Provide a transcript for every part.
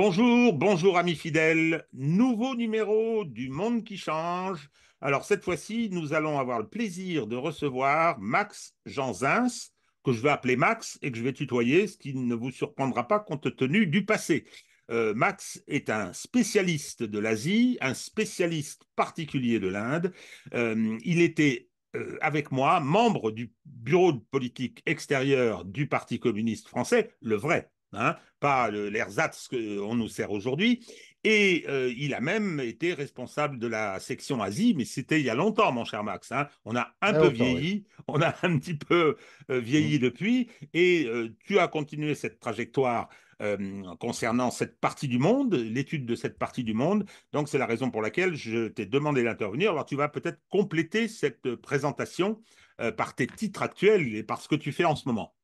Bonjour, bonjour amis fidèles. Nouveau numéro du Monde qui change. Alors cette fois-ci, nous allons avoir le plaisir de recevoir Max Janzins, que je vais appeler Max et que je vais tutoyer, ce qui ne vous surprendra pas compte tenu du passé. Euh, Max est un spécialiste de l'Asie, un spécialiste particulier de l'Inde. Euh, il était euh, avec moi, membre du bureau de politique extérieure du Parti communiste français, le vrai hein, pas l'ersatz qu'on nous sert aujourd'hui. Et euh, il a même été responsable de la section Asie, mais c'était il y a longtemps, mon cher Max. Hein. On a un peu vieilli, on a un petit peu euh, vieilli mmh. depuis, et euh, tu as continué cette trajectoire concernant cette partie du monde, l'étude de cette partie du monde. Donc c'est la raison pour laquelle je t'ai demandé d'intervenir. Alors tu vas peut-être compléter cette présentation par tes titres actuels et par ce que tu fais en ce moment.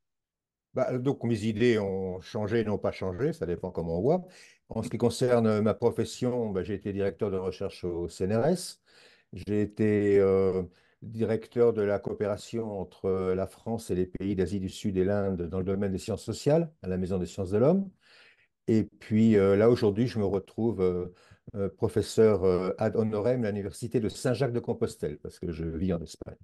Bah, donc mes idées ont changé, n'ont pas changé, ça dépend comment on voit. En ce qui concerne euh, ma profession, bah, j'ai été directeur de recherche au CNRS. J'ai été euh, directeur de la coopération entre euh, la France et les pays d'Asie du Sud et l'Inde dans le domaine des sciences sociales à la Maison des sciences de l'homme. Et puis là, aujourd'hui, je me retrouve professeur ad honorem à l'université de Saint-Jacques-de-Compostelle parce que je vis en Espagne.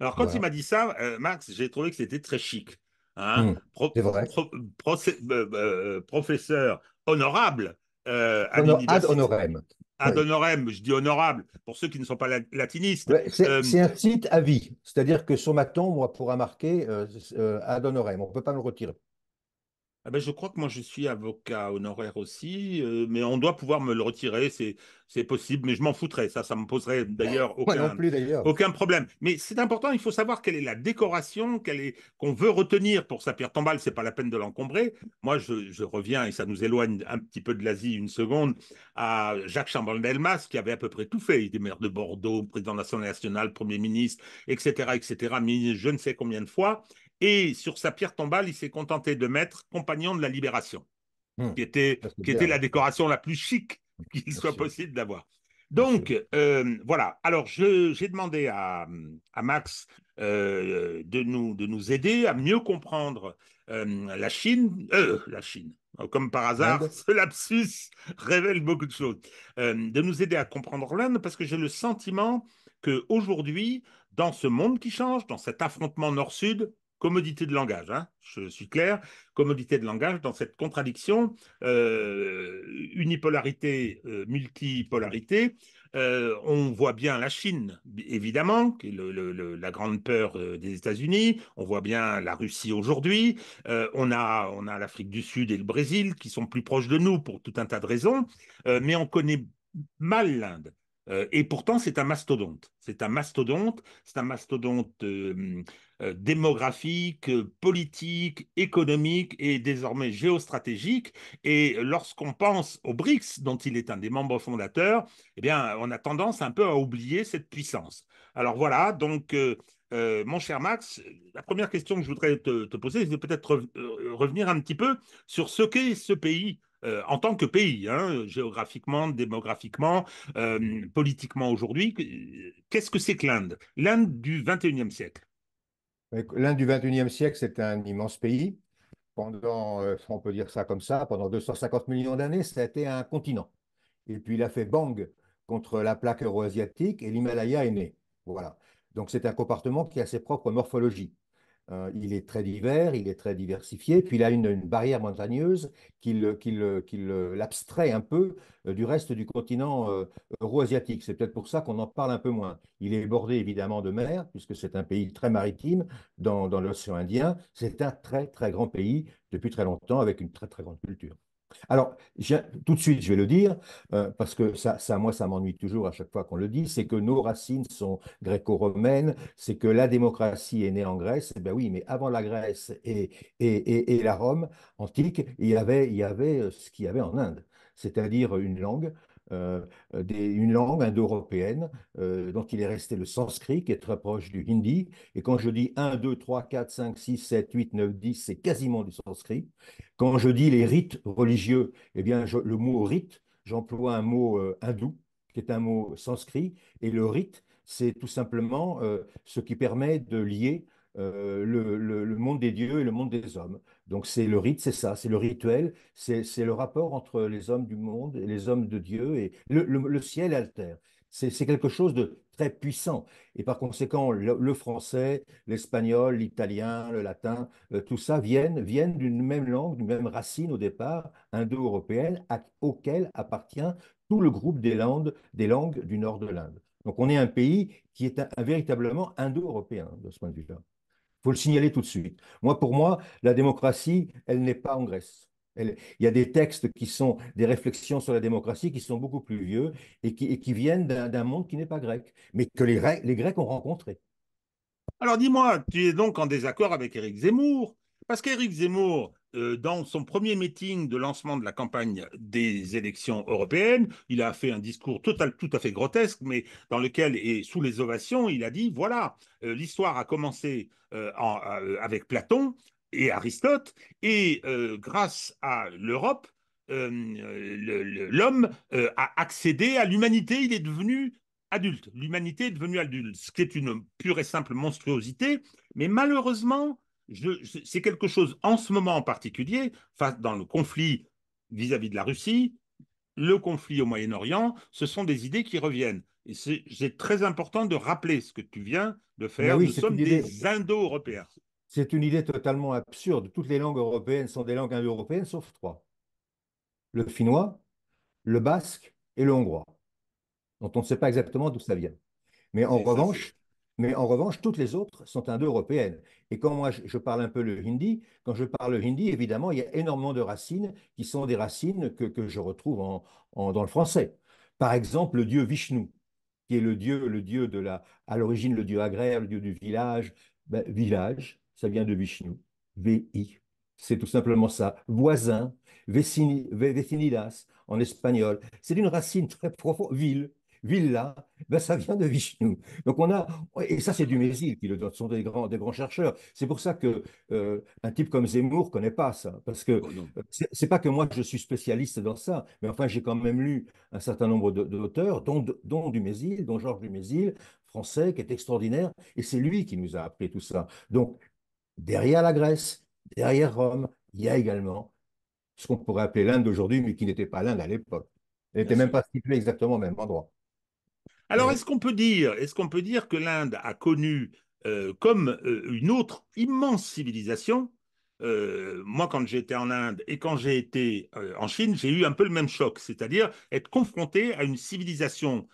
Alors, quand il m'a dit ça, Max, j'ai trouvé que c'était très chic. Hein, hmm, euh, euh, professeur honorable euh, ad honorem. Ad honorem, je dis honorable, pour ceux qui ne sont pas latinistes. c'est un site à vie, c'est-à-dire que sur ma tombe, on pourra marquer ad honorem, on ne peut pas le retirer. Ah ben je crois que moi je suis avocat honoraire aussi, euh, mais on doit pouvoir me le retirer, c'est possible, mais je m'en foutrais, ça, ça me poserait d'ailleurs aucun, aucun, problème. Mais c'est important, il faut savoir quelle est la décoration qu'on veut retenir pour sa pierre tombale, c'est pas la peine de l'encombrer. Moi je, je, reviens, et ça nous éloigne un petit peu de l'Asie une seconde, à Jacques Chambon-Delmas qui avait à peu près tout fait, il était maire de Bordeaux, président de l'Assemblée nationale, Premier ministre, etc., etc., mais je ne sais combien de fois, et sur sa pierre tombale, il s'est contenté de mettre compagnon de la libération, hmm. qui était, qui était la décoration la plus chic hmm, qu'il soit possible d'avoir. Donc, euh, voilà. Alors, j'ai demandé à, à Max euh, de, nous, de nous aider à mieux comprendre euh, la Chine. la Chine. Comme par hasard, ce lapsus révèle beaucoup de choses. de nous aider à comprendre l'Inde, parce que j'ai le sentiment qu'aujourd'hui, dans ce monde qui change, dans cet affrontement nord-sud, commodité de langage, hein, je suis clair, commodité de langage dans cette contradiction, euh, unipolarité, euh, multipolarité. Euh, on voit bien la Chine, évidemment, qui est le, la grande peur des États-Unis. On voit bien la Russie aujourd'hui. on a, on a l'Afrique du Sud et le Brésil qui sont plus proches de nous pour tout un tas de raisons. mais on connaît mal l'Inde et pourtant, c'est un mastodonte. C'est un mastodonte. C'est un mastodonte euh, démographique, politique, économique et désormais géostratégique. Et lorsqu'on pense au BRICS, dont il est un des membres fondateurs, eh bien, on a tendance un peu à oublier cette puissance. Alors voilà, donc euh, euh, mon cher Max, la première question que je voudrais te, poser, c'est peut-être revenir un petit peu sur ce qu'est ce pays. en tant que pays, hein, géographiquement, démographiquement, politiquement aujourd'hui, qu'est-ce que c'est que l'Inde L'Inde du 21e siècle. L'Inde du 21e siècle, c'est un immense pays. Pendant, euh, on peut dire ça comme ça, pendant 250 millions d'années, ça a été un continent. Et puis il a fait bang contre la plaque euroasiatique et l'Himalaya est né. Voilà. Donc c'est un comportement qui a ses propres morphologies. Euh, il est très divers, il est très diversifié, puis il a une, barrière montagneuse qui, l'abstrait un peu euh, du reste du continent euh, euro-asiatique. C'est peut-être pour ça qu'on en parle un peu moins. Il est bordé évidemment de mer, puisque c'est un pays très maritime dans, dans l'océan Indien. C'est un très très grand pays depuis très longtemps avec une très très grande culture. Alors, tout de suite, je vais le dire, euh, parce que ça, moi, ça m'ennuie toujours à chaque fois qu'on le dit, c'est que nos racines sont gréco-romaines, c'est que la démocratie est née en Grèce. Eh bien oui, mais avant la Grèce et, la Rome antique, il y avait euh, ce qu'il y avait en Inde c'est-à-dire une langue, euh, une langue indo-européenne euh, dont il est resté le sanskrit, qui est très proche du hindi. Et quand je dis 1, 2, 3, 4, 5, 6, 7, 8, 9, 10, c'est quasiment du sanskrit. Quand je dis les rites religieux, eh bien, le mot rite, j'emploie un mot euh, hindou, qui est un mot sanskrit, et le rite, c'est tout simplement ce qui permet de lier euh, le, monde des dieux et le monde des hommes. Donc c'est le rite, c'est ça, c'est le rituel, c'est le rapport entre les hommes du monde et les hommes de Dieu et le, le ciel terre, C'est quelque chose de très puissant. Et par conséquent, le, français, l'espagnol, l'italien, le latin, euh, tout ça viennent, viennent d'une même langue, d'une même racine au départ, indo-européenne, auquel appartient tout le groupe des, landes, des langues du nord de l'Inde. Donc on est un pays qui est véritablement indo-européen de ce point de vue-là faut le signaler tout de suite. Moi, pour moi, la démocratie, elle n'est pas en Grèce. il y a des textes qui sont des réflexions sur la démocratie qui sont beaucoup plus vieux et qui, viennent d'un monde qui n'est pas grec, mais que les, les Grecs ont rencontré. Alors dis-moi, tu es donc en désaccord avec Éric Zemmour, parce qu'Éric Zemmour, euh, dans son premier meeting de lancement de la campagne des élections européennes, il a fait un discours total, tout à fait grotesque, mais dans lequel, et sous les ovations, il a dit, voilà, euh, l'histoire a commencé euh, avec Platon et Aristote, et grâce à l'Europe, l'homme a accédé à l'humanité, il est devenu adulte, l'humanité est devenue adulte, ce qui est une pure et simple monstruosité, mais malheureusement, c'est quelque chose en ce moment en particulier, face dans le conflit vis-à-vis de la Russie, le conflit au Moyen-Orient, ce sont des idées qui reviennent. Et c'est très important de rappeler ce que tu viens de faire. Nous sommes des Indo-Européens. C'est une idée totalement absurde. Toutes les langues européennes sont des langues indo-européennes, sauf trois. Le finnois, le basque et le hongrois, dont on ne sait pas exactement d'où ça vient. Mais en revanche, mais en revanche, toutes les autres sont indo-européennes. Et quand moi, je parle un peu le hindi, quand je parle le hindi, évidemment, il y a énormément de racines qui sont des racines que, que je retrouve dans le français. Par exemple, le dieu Vishnu, qui est le dieu, le dieu de la, à l'origine, le dieu agraire, le dieu du village. Ben, village, ça vient de Vishnu. V-I. C'est tout simplement ça. Voisin, vecinidas en espagnol. C'est une racine très profonde. Ville, Villa, ben ça vient de Vishnu. Donc on a, et ça c'est Dumézil qui le ce sont des grands, des grands chercheurs. C'est pour ça que euh, un type comme Zemmour connaît pas ça, parce que oh, euh, c'est pas que moi je suis spécialiste dans ça, mais enfin j'ai quand même lu un certain nombre d'auteurs, dont, dont Dumézil, dont Georges Dumézil, français, qui est extraordinaire, et c'est lui qui nous a appris tout ça. Donc derrière la Grèce, derrière Rome, il y a également ce qu'on pourrait appeler l'Inde d'aujourd'hui, mais qui n'était pas l'Inde à l'époque. Elle n'était même pas située exactement au même endroit. Alors, est-ce qu'on peut dire, est-ce qu'on peut dire que l'Inde a connu euh, comme euh, une autre immense civilisation euh, moi, quand j'étais en Inde et quand j'ai été en Chine, j'ai eu un peu le même choc, c'est-à-dire être confronté à une civilisation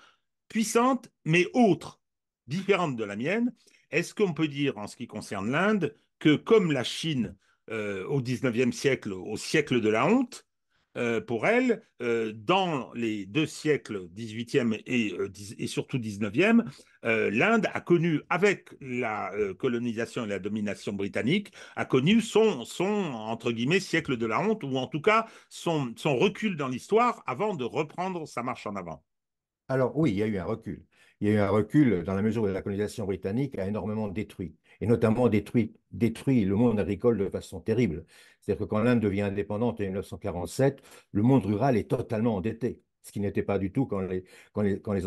puissante, mais autre, différente de la mienne. Est-ce qu'on peut dire, en ce qui concerne l'Inde, que comme la Chine au XIXe siècle, au siècle de la honte, euh, pour elle, euh, dans les deux siècles 18e euh, et, surtout 19e, l'Inde a connu, avec la colonisation et la domination britannique, a connu son, son, entre guillemets, siècle de la honte, ou en tout cas son, son recul dans l'histoire avant de reprendre sa marche en avant. Alors oui, il y a eu un recul. Il y a eu un recul dans la mesure où la colonisation britannique a énormément détruit et notamment détruit, le monde agricole de façon terrible. C'est-à-dire que quand l'Inde devient indépendante en 1947, le monde rural est totalement endetté, ce qui n'était pas du tout quand les,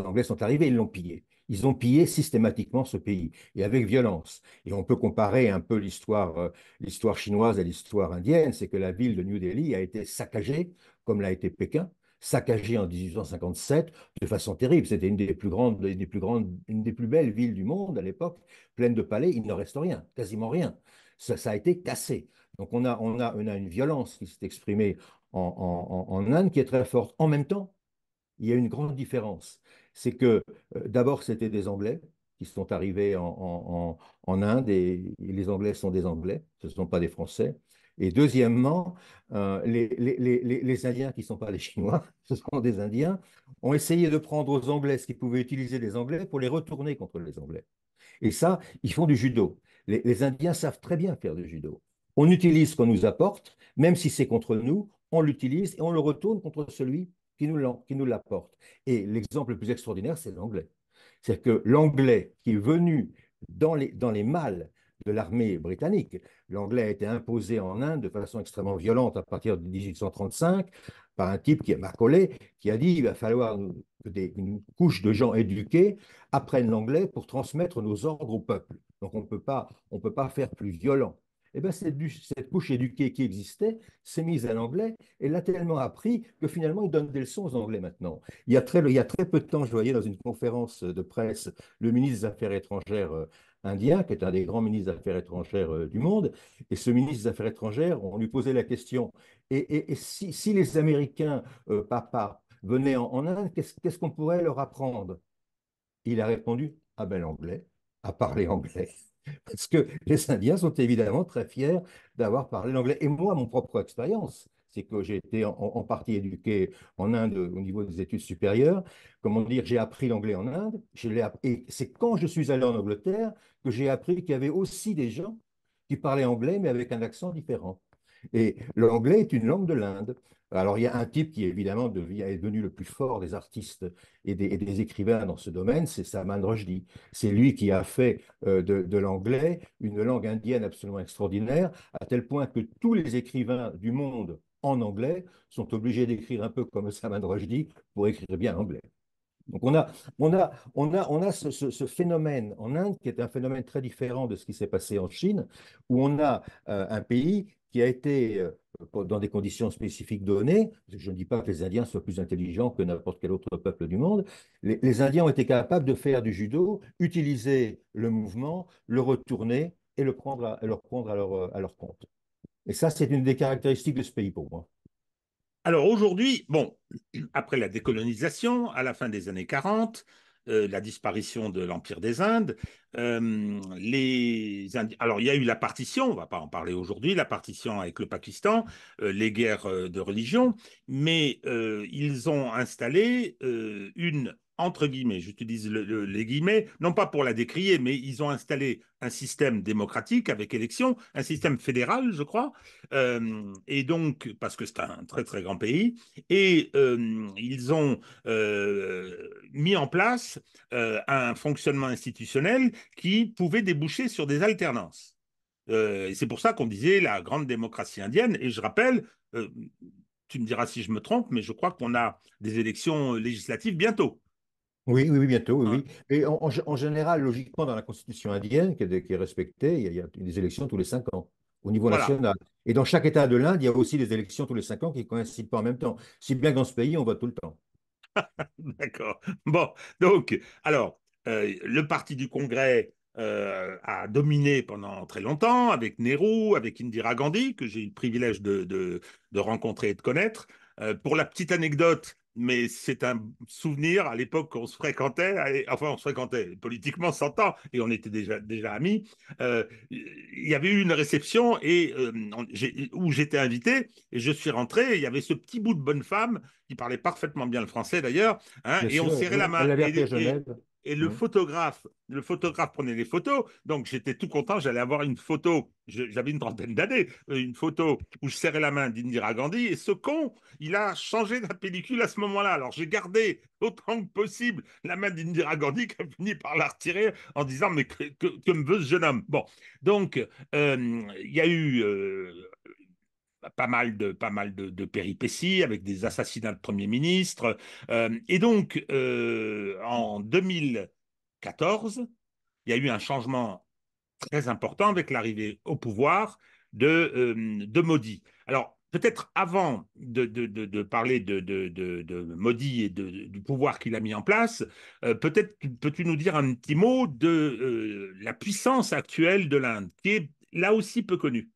Anglais sont arrivés, ils l'ont pillé. Ils ont pillé systématiquement ce pays, et avec violence. Et on peut comparer un peu l'histoire euh, l'histoire chinoise à l'histoire indienne, c'est que la ville de New Delhi a été saccagée, comme l'a été Pékin, saccagée en 1857 de façon terrible. C'était une des plus grandes, grandes, une des plus belles villes du monde à l'époque, pleine de palais. Il ne reste rien, quasiment rien. Ça, a été cassé. Donc on a, une violence qui s'est exprimée en, Inde qui est très forte. En même temps, il y a une grande différence. C'est que euh, d'abord, c'était des Anglais qui sont arrivés en, Inde et, les Anglais sont des Anglais, ce ne sont pas des Français. Et deuxièmement, euh, les, Indiens qui ne sont pas les Chinois, ce sont des Indiens, ont essayé de prendre aux Anglais ce qu'ils pouvaient utiliser des Anglais pour les retourner contre les Anglais. Et ça, ils font du judo. les Indiens savent très bien faire du judo. On utilise ce qu'on nous apporte, même si c'est contre nous, on l'utilise et on le retourne contre celui qui nous l'apporte. Et l'exemple le plus extraordinaire, c'est l'anglais. C'est-à-dire que l'anglais qui est venu dans les, dans les malles de l'armée britannique, L'anglais a été imposé en Inde de façon extrêmement violente à partir de 1835 par un type qui est Marcollet, qui a dit qu'il va falloir que des, une couche de gens éduqués apprennent l'anglais pour transmettre nos ordres au peuple. Donc on ne peut pas faire plus violent. Et eh bien, cette, cette, couche éduquée qui existait s'est mise à l'anglais et l'a tellement appris que finalement, il donne des leçons aux Anglais maintenant. Il y, a très, il y a très peu de temps, je voyais dans une conférence de presse le ministre des Affaires étrangères euh, indien, qui est un des grands ministres des Affaires étrangères euh, du monde. Et ce ministre des Affaires étrangères, on lui posait la question, et, si, les Américains, euh, papa, venaient en, Inde, qu'est-ce qu'on pourrait leur apprendre Il a répondu, ah bel anglais, à parler anglais. Parce que les Indiens sont évidemment très fiers d'avoir parlé l'anglais. Et moi, mon propre expérience, c'est que j'ai été en, partie éduqué en Inde au niveau des études supérieures. Comment dire, j'ai appris l'anglais en Inde. Je et c'est quand je suis allé en Angleterre que j'ai appris qu'il y avait aussi des gens qui parlaient anglais, mais avec un accent différent. Et l'anglais est une langue de l'Inde. Alors, il y a un type qui, évidemment, est devenu le plus fort des artistes et des, écrivains dans ce domaine, c'est Salman Rushdie. C'est lui qui a fait euh, de l'anglais une langue indienne absolument extraordinaire, à tel point que tous les écrivains du monde en anglais sont obligés d'écrire un peu comme Salman Rushdie pour écrire bien anglais. Donc on a, on a, on a, on a ce, phénomène en Inde qui est un phénomène très différent de ce qui s'est passé en Chine, où on a euh, un pays qui a été, euh, dans des conditions spécifiques données, je ne dis pas que les Indiens soient plus intelligents que n'importe quel autre peuple du monde, les, Indiens ont été capables de faire du judo, utiliser le mouvement, le retourner et le prendre à, prendre euh, à leur compte. Et ça, c'est une des caractéristiques de ce pays pour moi. Alors aujourd'hui, bon, après la décolonisation, à la fin des années 40, euh, la disparition de l'Empire des Indes. Euh, les Alors, il y a eu la partition, on ne va pas en parler aujourd'hui, la partition avec le Pakistan, euh, les guerres de religion, mais ils ont installé une entre guillemets, j'utilise les guillemets, non pas pour la décrier, mais ils ont installé un système démocratique avec élection, un système fédéral, je crois, euh, et donc, parce que c'est un très très grand pays, et euh, ils ont euh, mis en place un fonctionnement institutionnel qui pouvait déboucher sur des alternances. c'est pour ça qu'on disait la grande démocratie indienne, et je rappelle, tu me diras si je me trompe, mais je crois qu'on a des élections législatives bientôt. Oui, oui, bientôt, oui, oui. Et en, général, logiquement, dans la constitution indienne, qui est, respectée, il y, a, des élections tous les cinq ans au niveau national. Et dans chaque État de l'Inde, il y a aussi des élections tous les cinq ans qui ne coïncident pas en même temps. Si bien que dans ce pays, on vote tout le temps. D'accord. Bon, donc, alors, euh, le parti du Congrès euh, a dominé pendant très longtemps avec Nehru, avec Indira Gandhi, que j'ai eu le privilège de, rencontrer et de connaître. Euh, pour la petite anecdote, mais c'est un souvenir à l'époque qu'on se fréquentait, enfin on se fréquentait politiquement ans, et on était déjà déjà amis. Euh, il y avait eu une réception et euh, où j'étais invité et je suis rentré. il y avait ce petit bout de bonne femme qui parlait parfaitement bien le français d'ailleurs hein, et on serrait la main. Elle avait et le photographe, le photographe prenait les photos. Donc j'étais tout content, j'allais avoir une photo. J'avais une trentaine d'années, euh, une photo où je serrais la main d'Indira Gandhi. Et ce con, il a changé la pellicule à ce moment-là. Alors j'ai gardé autant que possible la main d'Indira Gandhi qui a fini par la retirer en disant mais que, me veut ce jeune homme Bon, donc euh, il y a eu euh, pas mal de, pas mal de, péripéties avec des assassinats de premiers ministres. Euh, et donc, euh, en 2014, il y a eu un changement très important avec l'arrivée au pouvoir de, euh, Modi. Alors, peut-être avant de, de, parler de, Modi et du pouvoir qu'il a mis en place, peut-être peux-tu nous dire un petit mot de la puissance actuelle de l'Inde, qui est là aussi peu connue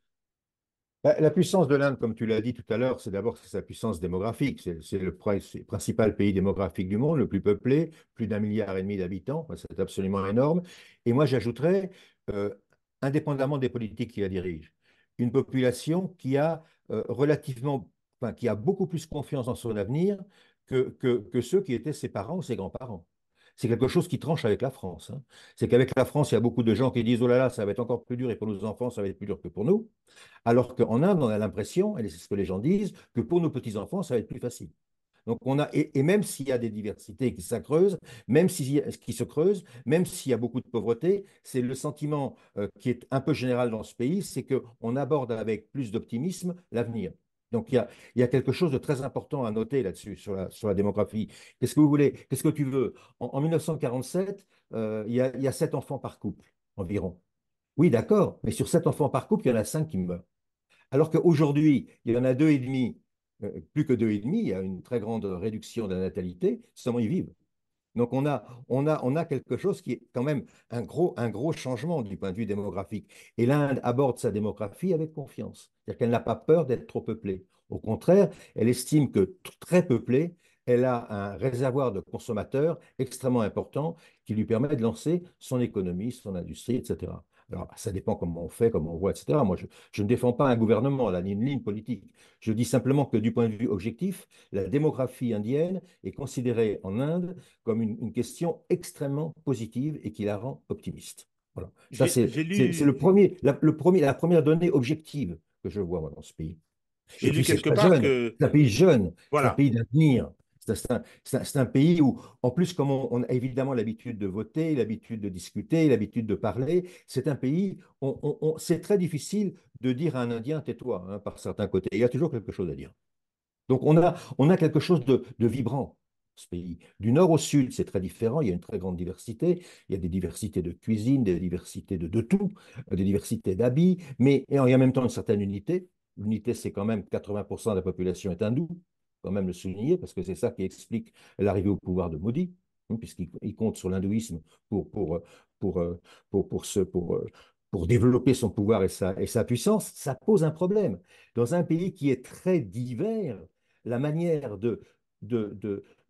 bah, la puissance de l'Inde, comme tu l'as dit tout à l'heure, c'est d'abord sa puissance démographique. C'est le principal pays démographique du monde, le plus peuplé, plus d'un milliard et demi d'habitants. C'est absolument énorme. Et moi, j'ajouterais, euh, indépendamment des politiques qui la dirigent, une population qui a euh, relativement, qui a beaucoup plus confiance en son avenir que ceux qui étaient ses parents ou ses grands-parents c'est quelque chose qui tranche avec la France. Hein. C'est qu'avec la France, il y a beaucoup de gens qui disent, oh là là, ça va être encore plus dur et pour nos enfants, ça va être plus dur que pour nous. Alors qu'en Inde, on a l'impression, et c'est ce que les gens disent, que pour nos petits-enfants, ça va être plus facile. Donc on et, même s'il y a des diversités qui s'accreusent, même si, qui se creusent, même s'il y a beaucoup de pauvreté, c'est le sentiment euh, qui est un peu général dans ce pays, c'est qu'on aborde avec plus d'optimisme l'avenir. Donc il y, a, quelque chose de très important à noter là-dessus, sur la, démographie. Qu'est-ce que vous voulez Qu'est-ce que tu veux en, 1947, euh, il, y a, sept enfants par couple environ. Oui, d'accord, mais sur sept enfants par couple, il y en a cinq qui meurent. Alors qu'aujourd'hui, il y en a deux et demi, euh, plus que deux et demi, il y a une très grande réduction de la natalité, seulement ils vivent. Donc on a, quelque chose qui est quand même un gros, un gros changement du point de vue démographique. Et l'Inde aborde sa démographie avec confiance. C'est-à-dire qu'elle n'a pas peur d'être trop peuplée. Au contraire, elle estime que très peuplée, elle a un réservoir de consommateurs extrêmement important qui lui permet de lancer son économie, son industrie, etc. Alors, ça dépend comment on fait, comment on voit, etc. Moi, je, ne défends pas un gouvernement, ni une ligne politique. Je dis simplement que du point de vue objectif, la démographie indienne est considérée en Inde comme une, question extrêmement positive et qui la rend optimiste. Ça, c'est le premier, la, première donnée objective que je vois dans ce pays. J'ai lu quelque part C'est un pays jeune, un pays d'avenir. C'est un, pays où, en plus, comme on, a évidemment l'habitude de voter, l'habitude de discuter, l'habitude de parler, c'est un pays, où c'est très difficile de dire à un Indien tais-toi, hein, par certains côtés. Il y a toujours quelque chose à dire. Donc on a, on a quelque chose de, vibrant, ce pays. Du nord au sud, c'est très différent, il y a une très grande diversité, il y a des diversités de cuisine, des diversités de, de tout, des diversités d'habits, mais il y a en même temps une certaine unité. L'unité, c'est quand même 80% de la population est hindoue quand même le souligner, parce que c'est ça qui explique l'arrivée au pouvoir de Modi, hein, puisqu'il compte sur l'hindouisme pour, développer son pouvoir et sa, puissance, ça pose un problème. Dans un pays qui est très divers, la manière de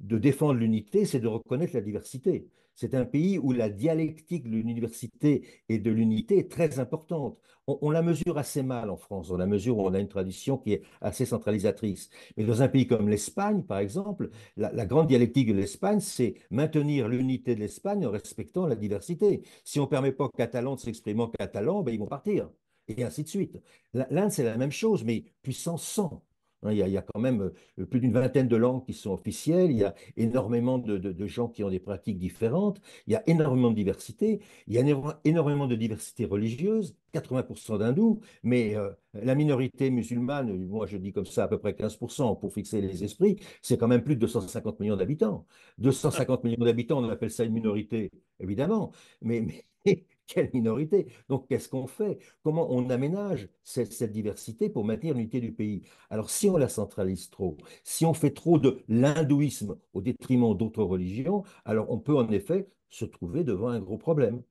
défendre l'unité, c'est de reconnaître la diversité. C'est un pays où la dialectique de l'université et de l'unité est très importante. On, la mesure assez mal en France, dans la mesure où on a une tradition qui est assez centralisatrice. Mais dans un pays comme l'Espagne, par exemple, la, grande dialectique de l'Espagne, c'est maintenir l'unité de l'Espagne en respectant la diversité. Si on ne permet pas aux Catalans de s'exprimer en catalan, ben ils vont partir. Et ainsi de suite. L'Inde, c'est la même chose, mais puissance 100. Hein, il, y a, quand même euh, plus d'une vingtaine de langues qui sont officielles, il y a énormément de, gens qui ont des pratiques différentes, il y a énormément de diversité, il y a énormément de diversité religieuse, 80% d'hindous, mais euh, la minorité musulmane, moi je dis comme ça à peu près 15% pour fixer les esprits, c'est quand même plus de 250 millions d'habitants. 250 millions d'habitants, on appelle ça une minorité, évidemment, mais quelle minorité Donc, qu'est-ce qu'on fait Comment on aménage cette, diversité pour maintenir l'unité du pays Alors, si on la centralise trop, si on fait trop de l'hindouisme au détriment d'autres religions, alors on peut en effet se trouver devant un gros problème.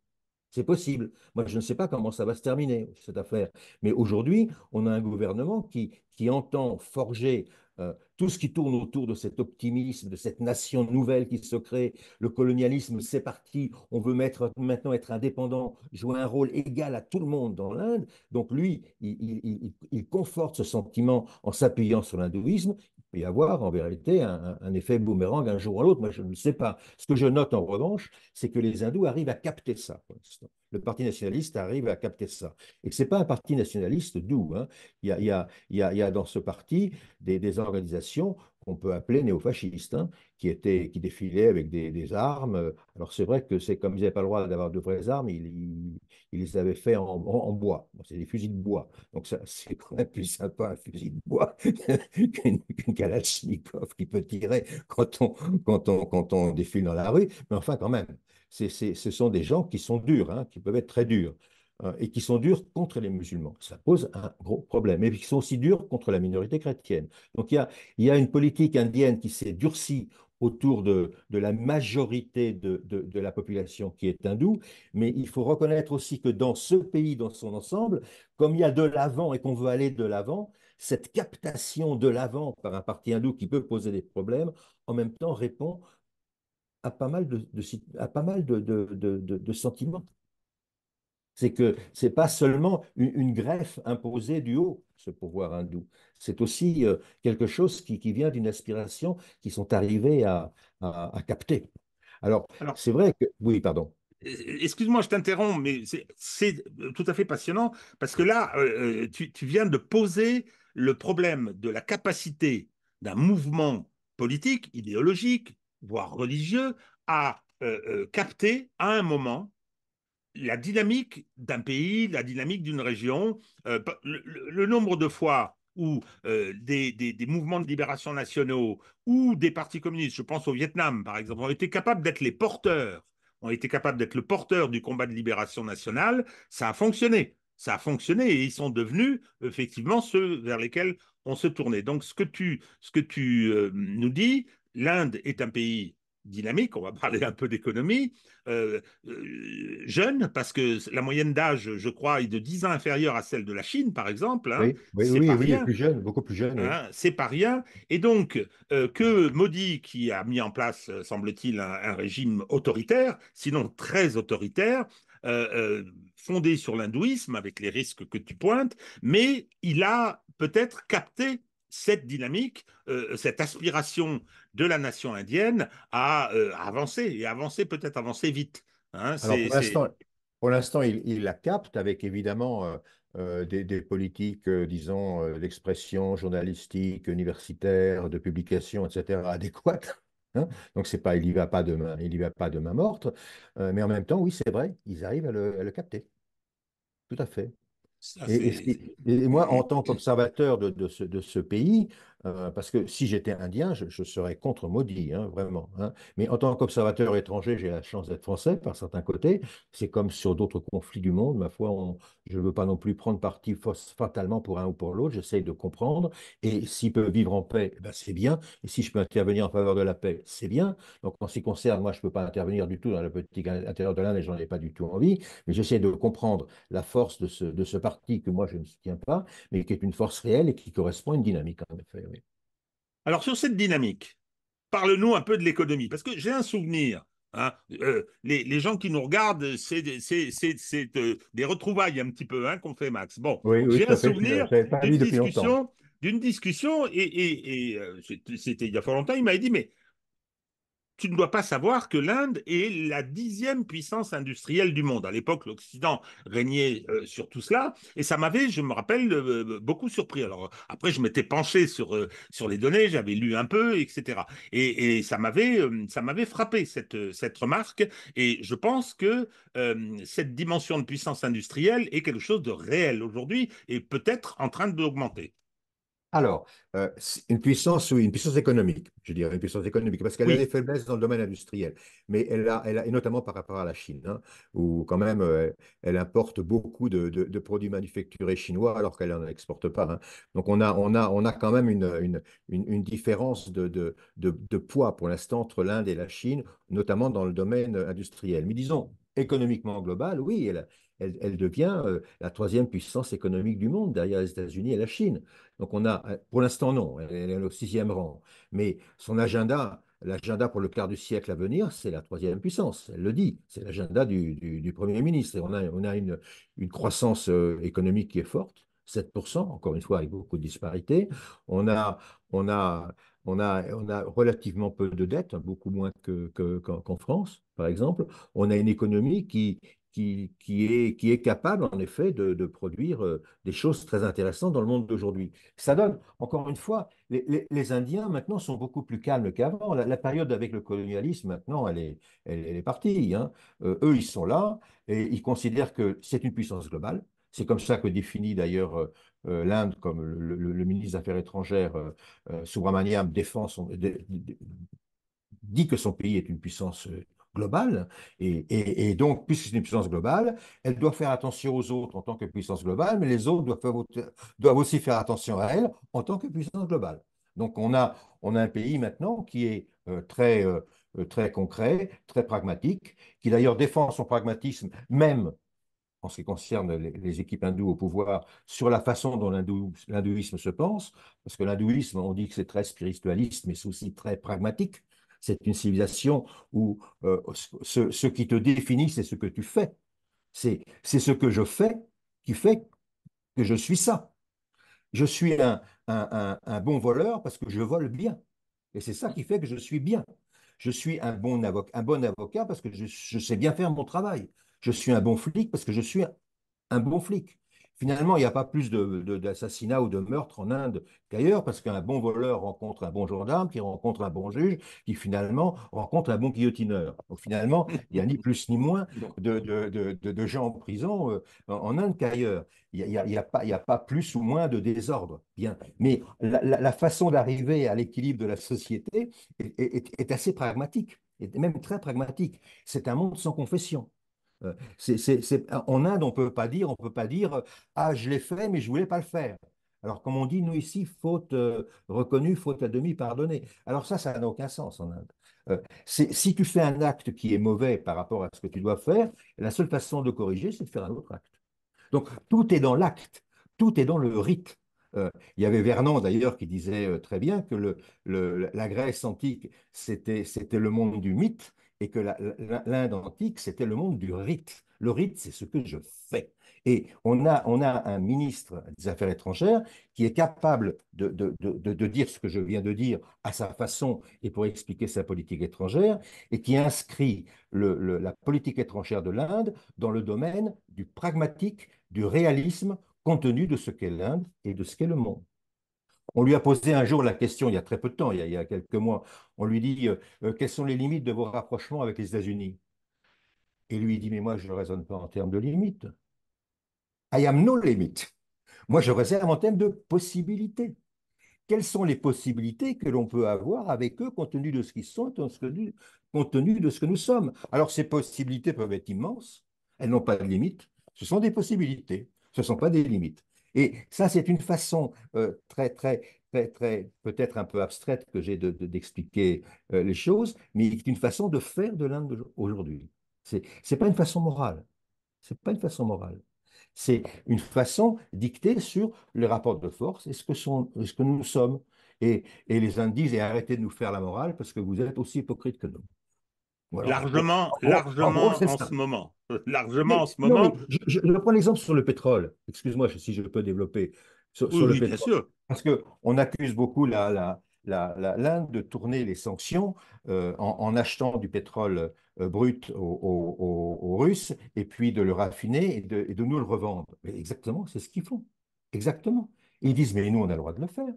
C'est possible. Moi, je ne sais pas comment ça va se terminer, cette affaire. Mais aujourd'hui, on a un gouvernement qui, qui entend forger euh, tout ce qui tourne autour de cet optimisme, de cette nation nouvelle qui se crée, le colonialisme, c'est parti, on veut maintenant être indépendant, jouer un rôle égal à tout le monde dans l'Inde. Donc lui, il, conforte ce sentiment en s'appuyant sur l'hindouisme. Il peut y avoir en vérité un, effet boomerang un jour ou l'autre, moi je ne sais pas. Ce que je note en revanche, c'est que les hindous arrivent à capter ça pour l'instant le Parti nationaliste arrive à capter ça. Et ce n'est pas un parti nationaliste doux. Il, y a, dans ce parti des, organisations qu'on peut appeler néofascistes, hein, qui, étaient, qui défilaient avec des, armes. Alors c'est vrai que c'est comme ils n'avaient pas le droit d'avoir de vraies armes, ils, les avaient fait en, bois. c'est des fusils de bois. Donc ça, c'est quand même plus sympa un fusil de bois qu'une qu Kalachnikov qui peut tirer quand, on, quand on défile dans la rue. Mais enfin quand même ce sont des gens qui sont durs, hein, qui peuvent être très durs, hein, et qui sont durs contre les musulmans. Ça pose un gros problème. Et qui sont aussi durs contre la minorité chrétienne. Donc il y a, une politique indienne qui s'est durcie autour de, la majorité de, de, la population qui est hindoue, mais il faut reconnaître aussi que dans ce pays, dans son ensemble, comme il y a de l'avant et qu'on veut aller de l'avant, cette captation de l'avant par un parti hindou qui peut poser des problèmes, en même temps répond a pas mal de, pas mal de, sentiments. C'est que ce n'est pas seulement une, greffe imposée du haut, ce pouvoir hindou. C'est aussi euh, quelque chose qui, vient d'une aspiration qu'ils sont arrivés à, capter. Alors, c'est vrai que... Oui, pardon. E-, excuse-moi, je t'interromps, mais c'est tout à fait passionnant parce que là, euh, euh, tu, tu viens de poser le problème de la capacité d'un mouvement politique, idéologique, voire religieux, a euh, euh capté à un moment la dynamique d'un pays, la dynamique d'une région, euh, le, nombre de fois où euh, des, des, mouvements de libération nationaux ou des partis communistes, je pense au Vietnam par exemple, ont été capables d'être les porteurs, ont été capables d'être le porteur du combat de libération nationale, ça a fonctionné. Ça a fonctionné et ils sont devenus effectivement ceux vers lesquels on se tournait. Donc ce que tu, ce que tu nous dis, l'Inde est un pays dynamique, on va parler un peu d'économie, euh, euh, jeune, parce que la moyenne d'âge, je crois, est de 10 ans inférieure à celle de la Chine, par exemple. Hein. Oui, oui, oui, plus jeune, beaucoup plus jeune. Hein, c'est pas rien. Et donc, euh, que Modi, qui a mis en place, semble-t-il, un, un, régime autoritaire, sinon très autoritaire, fondé sur l'hindouisme, avec les risques que tu pointes, mais il a peut-être capté cette dynamique, euh, cette aspiration de la nation indienne à, euh, avancer, et avancer peut-être avancer vite. Hein. pour l'instant, il, la capte avec évidemment euh, des, politiques, disons, d'expression journalistique, universitaire, de publication, etc., adéquates. Hein. Donc c'est pas, il n'y va pas demain, il y va pas demain morte, mais en même temps, oui, c'est vrai, ils arrivent à le capter. Tout à fait. Et, moi, en tant qu'observateur de, ce, pays, euh, parce que si j'étais indien, je, serais contre maudit, hein, vraiment. Hein. Mais en tant qu'observateur étranger, j'ai la chance d'être français par certains côtés. C'est comme sur d'autres conflits du monde, ma foi, je ne veux pas non plus prendre parti fatalement pour un ou pour l'autre, j'essaye de comprendre. Et s'ils peuvent vivre en paix, eh ben, c'est bien. Et si je peux intervenir en faveur de la paix, c'est bien. Donc en ce qui concerne, moi, je ne peux pas intervenir du tout dans la politique intérieure de l'Inde et j'en ai pas du tout envie. Mais j'essaie de comprendre la force de ce, de ce parti que moi, je ne soutiens pas, mais qui est une force réelle et qui correspond à une dynamique, en effet. Hein. Alors sur cette dynamique, parle-nous un peu de l'économie, parce que j'ai un souvenir. Hein. Euh, les, gens qui nous regardent, c'est des euh, retrouvailles un petit peu hein, qu'on fait, Max. Bon, j'ai un souvenir d'une discussion, et, euh, c'était il y a fort longtemps, il m'avait dit, mais tu ne dois pas savoir que l'Inde est la dixième puissance industrielle du monde. À l'époque, l'Occident régnait euh, sur tout cela, et ça m'avait, je me rappelle, euh, euh, beaucoup surpris. Alors après, je m'étais penché sur, sur les données, j'avais lu un peu, etc. Et, ça m'avait ça m'avait frappé cette, cette remarque, et je pense que cette dimension de puissance industrielle est quelque chose de réel aujourd'hui et peut-être en train d'augmenter. Alors, euh, une puissance, une puissance économique, je dirais, une puissance économique, parce qu'elle a des faiblesses dans le domaine industriel, mais elle elle et notamment par rapport à la Chine, hein, où quand même euh, elle importe beaucoup de, produits manufacturés chinois alors qu'elle n'en exporte pas. Hein. Donc on a, on, a, on a quand même une, une, différence de, de, de poids pour l'instant entre l'Inde et la Chine, notamment dans le domaine industriel. Mais disons, économiquement global, oui, elle, elle, devient euh, la troisième puissance économique du monde derrière les États-Unis et la Chine. Donc on a, euh, pour l'instant non, elle est au sixième rang, mais son agenda, l'agenda pour le quart du siècle à venir, c'est la troisième puissance. Elle le dit, c'est l'agenda du, Premier ministre. on a, on a une, croissance euh, économique qui est forte, 7%, encore une fois, avec beaucoup de disparités. On a, on a, on a, on a relativement peu de dettes, beaucoup moins qu'en que, France, par exemple. On a une économie qui, qui, est, qui est capable, en effet, de, produire euh, des choses très intéressantes dans le monde d'aujourd'hui. Ça donne, encore une fois, les, Indiens maintenant sont beaucoup plus calmes qu'avant. La, période avec le colonialisme, maintenant, elle est, elle, est partie. Hein. Euh, eux, ils sont là et ils considèrent que c'est une puissance globale. C'est comme ça que définit d'ailleurs euh, l'Inde, comme le, ministre des Affaires étrangères Subramaniam dit que son pays est une puissance globale. Et, et, donc, puisque c'est une puissance globale, elle doit faire attention aux autres en tant que puissance globale, mais les autres doivent, doivent aussi faire attention à elle en tant que puissance globale. Donc, on a, on a un pays maintenant qui est euh, très, euh, euh, très concret, très pragmatique, qui d'ailleurs défend son pragmatisme même en ce qui concerne les, les, équipes hindoues au pouvoir, sur la façon dont l'hindouisme se pense, parce que l'hindouisme, on dit que c'est très spiritualiste, mais c'est aussi très pragmatique. C'est une civilisation où euh, ce, qui te définit, c'est ce que tu fais. C'est ce que je fais qui fait que je suis ça. Je suis un, bon voleur parce que je vole bien. Et c'est ça qui fait que je suis bien. Je suis un bon, avocat, un bon avocat parce que je, sais bien faire mon travail. Je suis un bon flic parce que je suis un bon flic. Finalement, il n'y a pas plus d'assassinats ou de meurtres en Inde qu'ailleurs, parce qu'un bon voleur rencontre un bon gendarme, qui rencontre un bon juge, qui finalement rencontre un bon guillotineur. Donc finalement, il n'y a ni plus ni moins de, gens en prison euh, en Inde qu'ailleurs. Il n'y a, pas, plus ou moins de désordre. Bien. Mais la, façon d'arriver à l'équilibre de la société est, assez pragmatique, et même très pragmatique. C'est un monde sans confession. Euh, euh, en Inde, on ne peut pas dire, on peut pas dire, euh, ah, je l'ai fait, mais je voulais pas le faire. Alors, comme on dit, nous ici, faute reconnue, faute à demi pardonnée. Alors ça, ça n'a aucun sens en Inde. si tu fais un acte qui est mauvais par rapport à ce que tu dois faire, la seule façon de corriger, c'est de faire un autre acte. Donc, tout est dans l'acte, tout est dans le rite. il y avait Vernon d'ailleurs qui disait très bien que la Grèce antique, c'était le monde du mythe, et que l'Inde antique, c'était le monde du rite. Le rite, c'est ce que je fais. Et on a, on a un ministre des Affaires étrangères qui est capable de, dire ce que je viens de dire à sa façon et pour expliquer sa politique étrangère, et qui inscrit la politique étrangère de l'Inde dans le domaine du pragmatique, du réalisme, compte tenu de ce qu'est l'Inde et de ce qu'est le monde. On lui a posé un jour la question, il y a très peu de temps, il y a, quelques mois, on lui dit euh, euh, quelles sont les limites de vos rapprochements avec les États-Unis Et lui il dit mais moi je ne raisonne pas en termes de limites. I am no limit. Moi je réserve en termes de possibilités. Quelles sont les possibilités que l'on peut avoir avec eux compte tenu de ce qu'ils sont, compte tenu de ce que nous sommes Alors ces possibilités peuvent être immenses, elles n'ont pas de limites, ce sont des possibilités, ce ne sont pas des limites. Et ça, c'est une façon euh, très, très, très, très peut-être un peu abstraite que j'ai d'expliquer euh, les choses, mais c'est une façon de faire de l'Inde aujourd'hui. Ce n'est pas une façon morale. C'est pas une façon morale. C'est une façon dictée sur les rapports de force et ce que, sont, ce que nous sommes. Et, les Indiens et arrêtez de nous faire la morale parce que vous êtes aussi hypocrite que nous. Largement, largement en, ce moment. Largement en ce moment. Je, prends l'exemple sur le pétrole. Excuse-moi si je peux développer. Sur, le pétrole. Parce qu'on accuse beaucoup la, la, l'Inde de tourner les sanctions euh, en, achetant du pétrole euh, brut aux, Russes et puis de le raffiner et de, nous le revendre. Mais exactement, c'est ce qu'ils font. Exactement. Ils disent, mais nous, on a le droit de le faire.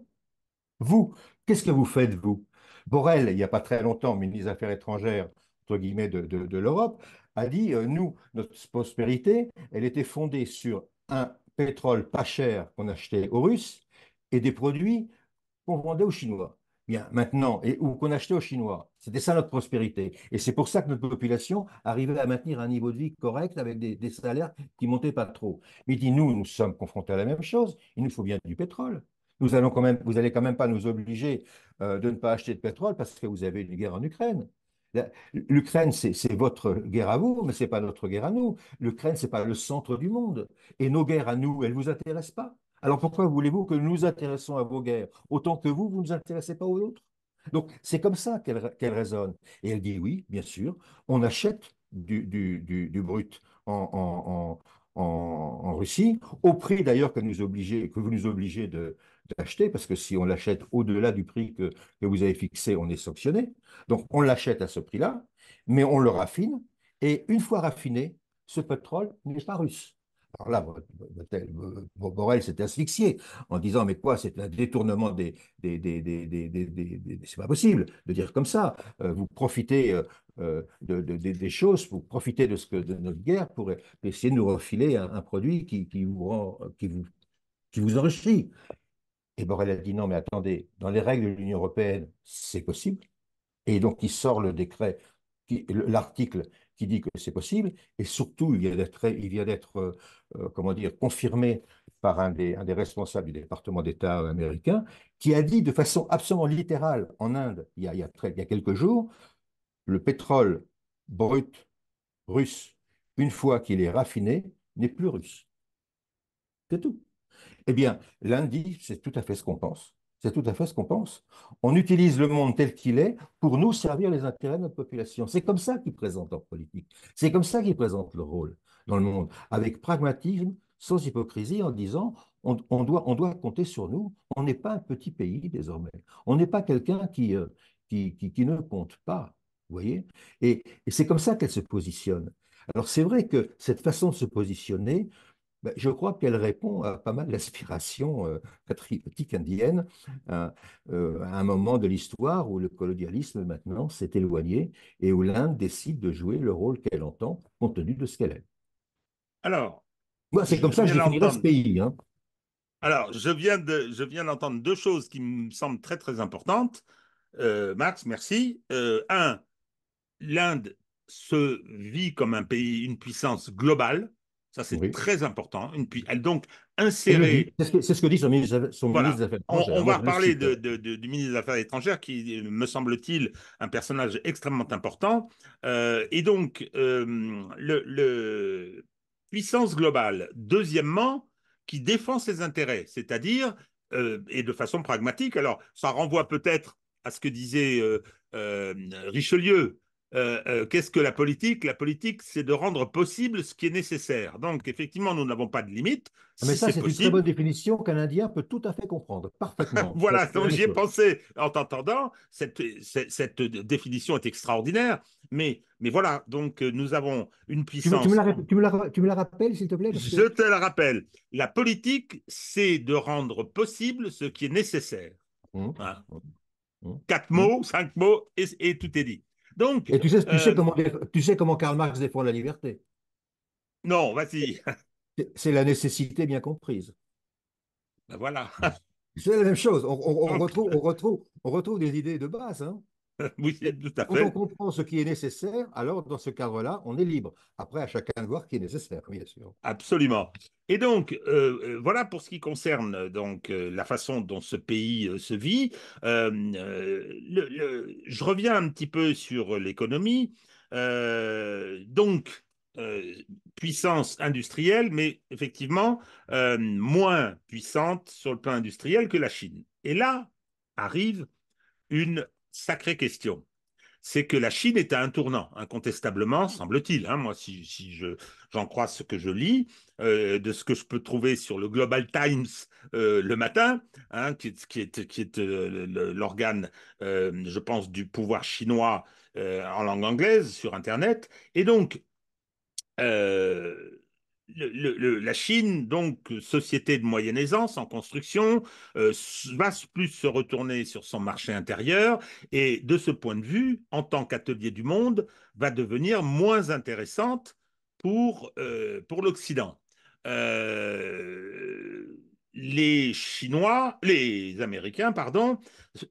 Vous, qu'est-ce que vous faites, vous Borrell, il n'y a pas très longtemps, ministre des Affaires étrangères, entre guillemets, de, l'Europe, a dit, euh, nous, notre prospérité, elle était fondée sur un pétrole pas cher qu'on achetait aux Russes et des produits qu'on vendait aux Chinois. Bien, maintenant, et, ou qu'on achetait aux Chinois. C'était ça notre prospérité. Et c'est pour ça que notre population arrivait à maintenir un niveau de vie correct avec des, salaires qui montaient pas trop. Mais il dit, nous, nous sommes confrontés à la même chose. Il nous faut bien du pétrole. Nous allons quand même, vous n'allez quand même pas nous obliger euh, de ne pas acheter de pétrole parce que vous avez une guerre en Ukraine. L'Ukraine, c'est votre guerre à vous, mais ce n'est pas notre guerre à nous. L'Ukraine, ce n'est pas le centre du monde. Et nos guerres à nous, elles ne vous intéressent pas. Alors pourquoi voulez-vous que nous nous intéressons à vos guerres autant que vous, vous ne nous intéressez pas aux autres Donc c'est comme ça qu'elle raisonne. Et elle dit oui, bien sûr, on achète du, brut en, Russie, au prix d'ailleurs que, nous que vous nous obligez de, d'acheter, parce que si on l'achète au-delà du prix que, que, vous avez fixé, on est sanctionné. Donc on l'achète à ce prix-là, mais on le raffine, et une fois raffiné, ce pétrole n'est pas russe. Alors là, Borel s'est asphyxié en disant Mais quoi, c'est un détournement des. des, des, des c'est pas possible de dire comme ça. Euh, vous profitez euh, euh, de, des choses, vous profitez de, ce que, de notre guerre pour essayer de nous refiler un, produit qui, vous rend, qui, vous, qui vous enrichit. Et Borrell a dit non, mais attendez, dans les règles de l'Union européenne, c'est possible. Et donc il sort le décret, l'article qui dit que c'est possible. Et surtout, il vient d'être, euh, euh, comment dire, confirmé par un des, responsables du département d'État américain, qui a dit de façon absolument littérale en Inde, il y a quelques jours, le pétrole brut russe, une fois qu'il est raffiné, n'est plus russe. C'est tout. Eh bien, lundi, c'est tout à fait ce qu'on pense. C'est tout à fait ce qu'on pense. On utilise le monde tel qu'il est pour nous servir les intérêts de notre population. C'est comme ça qu'ils présentent leur politique. C'est comme ça qu'ils présentent leur rôle dans le monde, avec pragmatisme, sans hypocrisie, en disant on, doit, on doit, compter sur nous. On n'est pas un petit pays désormais. On n'est pas quelqu'un qui, euh, qui, ne compte pas. Vous voyez Et, et c'est comme ça qu'elle se positionne. Alors c'est vrai que cette façon de se positionner, ben, je crois qu'elle répond à pas mal d'aspirations euh, patriotiques indiennes hein, euh, à, un moment de l'histoire où le colonialisme maintenant s'est éloigné et où l'Inde décide de jouer le rôle qu'elle entend compte tenu de ce qu'elle est. Alors, moi, c'est comme ça que j'ai ce pays. Hein. Alors, je viens de, je viens d'entendre deux choses qui me semblent très très importantes. Euh, Max, merci. un, l'Inde se vit comme un pays, une puissance globale ça, c'est très important. Elle donc, insérer. C'est ce, que dit son, ministre, des Affaires étrangères. On, va reparler du ministre des Affaires étrangères, qui me semble-t-il un personnage extrêmement important. Euh, et donc, euh, puissance globale. Deuxièmement, qui défend ses intérêts, c'est-à-dire, euh, et de façon pragmatique. Alors, ça renvoie peut-être à ce que disait euh, Richelieu euh, euh, qu'est-ce que la politique La politique, c'est de rendre possible ce qui est nécessaire. Donc, effectivement, nous n'avons pas de limite. Ah, mais ça, c'est une très bonne définition qu'un Indien peut tout à fait comprendre, parfaitement. voilà, donc j'y ai pensé en t'entendant. Cette, définition est extraordinaire, mais, voilà, donc euh, nous avons une puissance. Tu, me, la, rappelles, s'il te plaît Je te la rappelle. La politique, c'est de rendre possible ce qui est nécessaire. Mmh. Hein mmh. Mmh. Quatre mots, cinq mots, et tout est dit. Et euh, tu sais, comment, Karl Marx défend la liberté Non, vas-y. C'est la nécessité bien comprise. Ben voilà. C'est la même chose. On, retrouve, on retrouve des idées de base. Hein oui, tout à fait. Quand on comprend ce qui est nécessaire, alors dans ce cadre-là, on est libre. Après, à chacun de voir ce qui est nécessaire, bien sûr. Absolument. Et donc, euh, euh, voilà pour ce qui concerne euh, donc la façon dont ce pays se vit. je reviens un petit peu sur l'économie. donc, puissance industrielle, mais effectivement moins puissante sur le plan industriel que la Chine. Et là arrive une sacrée question. C'est que la Chine est à un tournant, incontestablement, mm. semble-t-il. Hein. moi, si, je, j'en crois ce que je lis, euh, de ce que je peux trouver sur le Global Times euh, le matin, hein, qui, est, euh, l'organe, je pense, du pouvoir chinois en langue anglaise sur Internet. Et donc, le, la Chine, donc société de moyenne aisance en construction, euh, va plus se retourner sur son marché intérieur et de ce point de vue, en tant qu'atelier du monde, va devenir moins intéressante pour, euh, pour l'Occident. Euh, les Chinois, les Américains, pardon,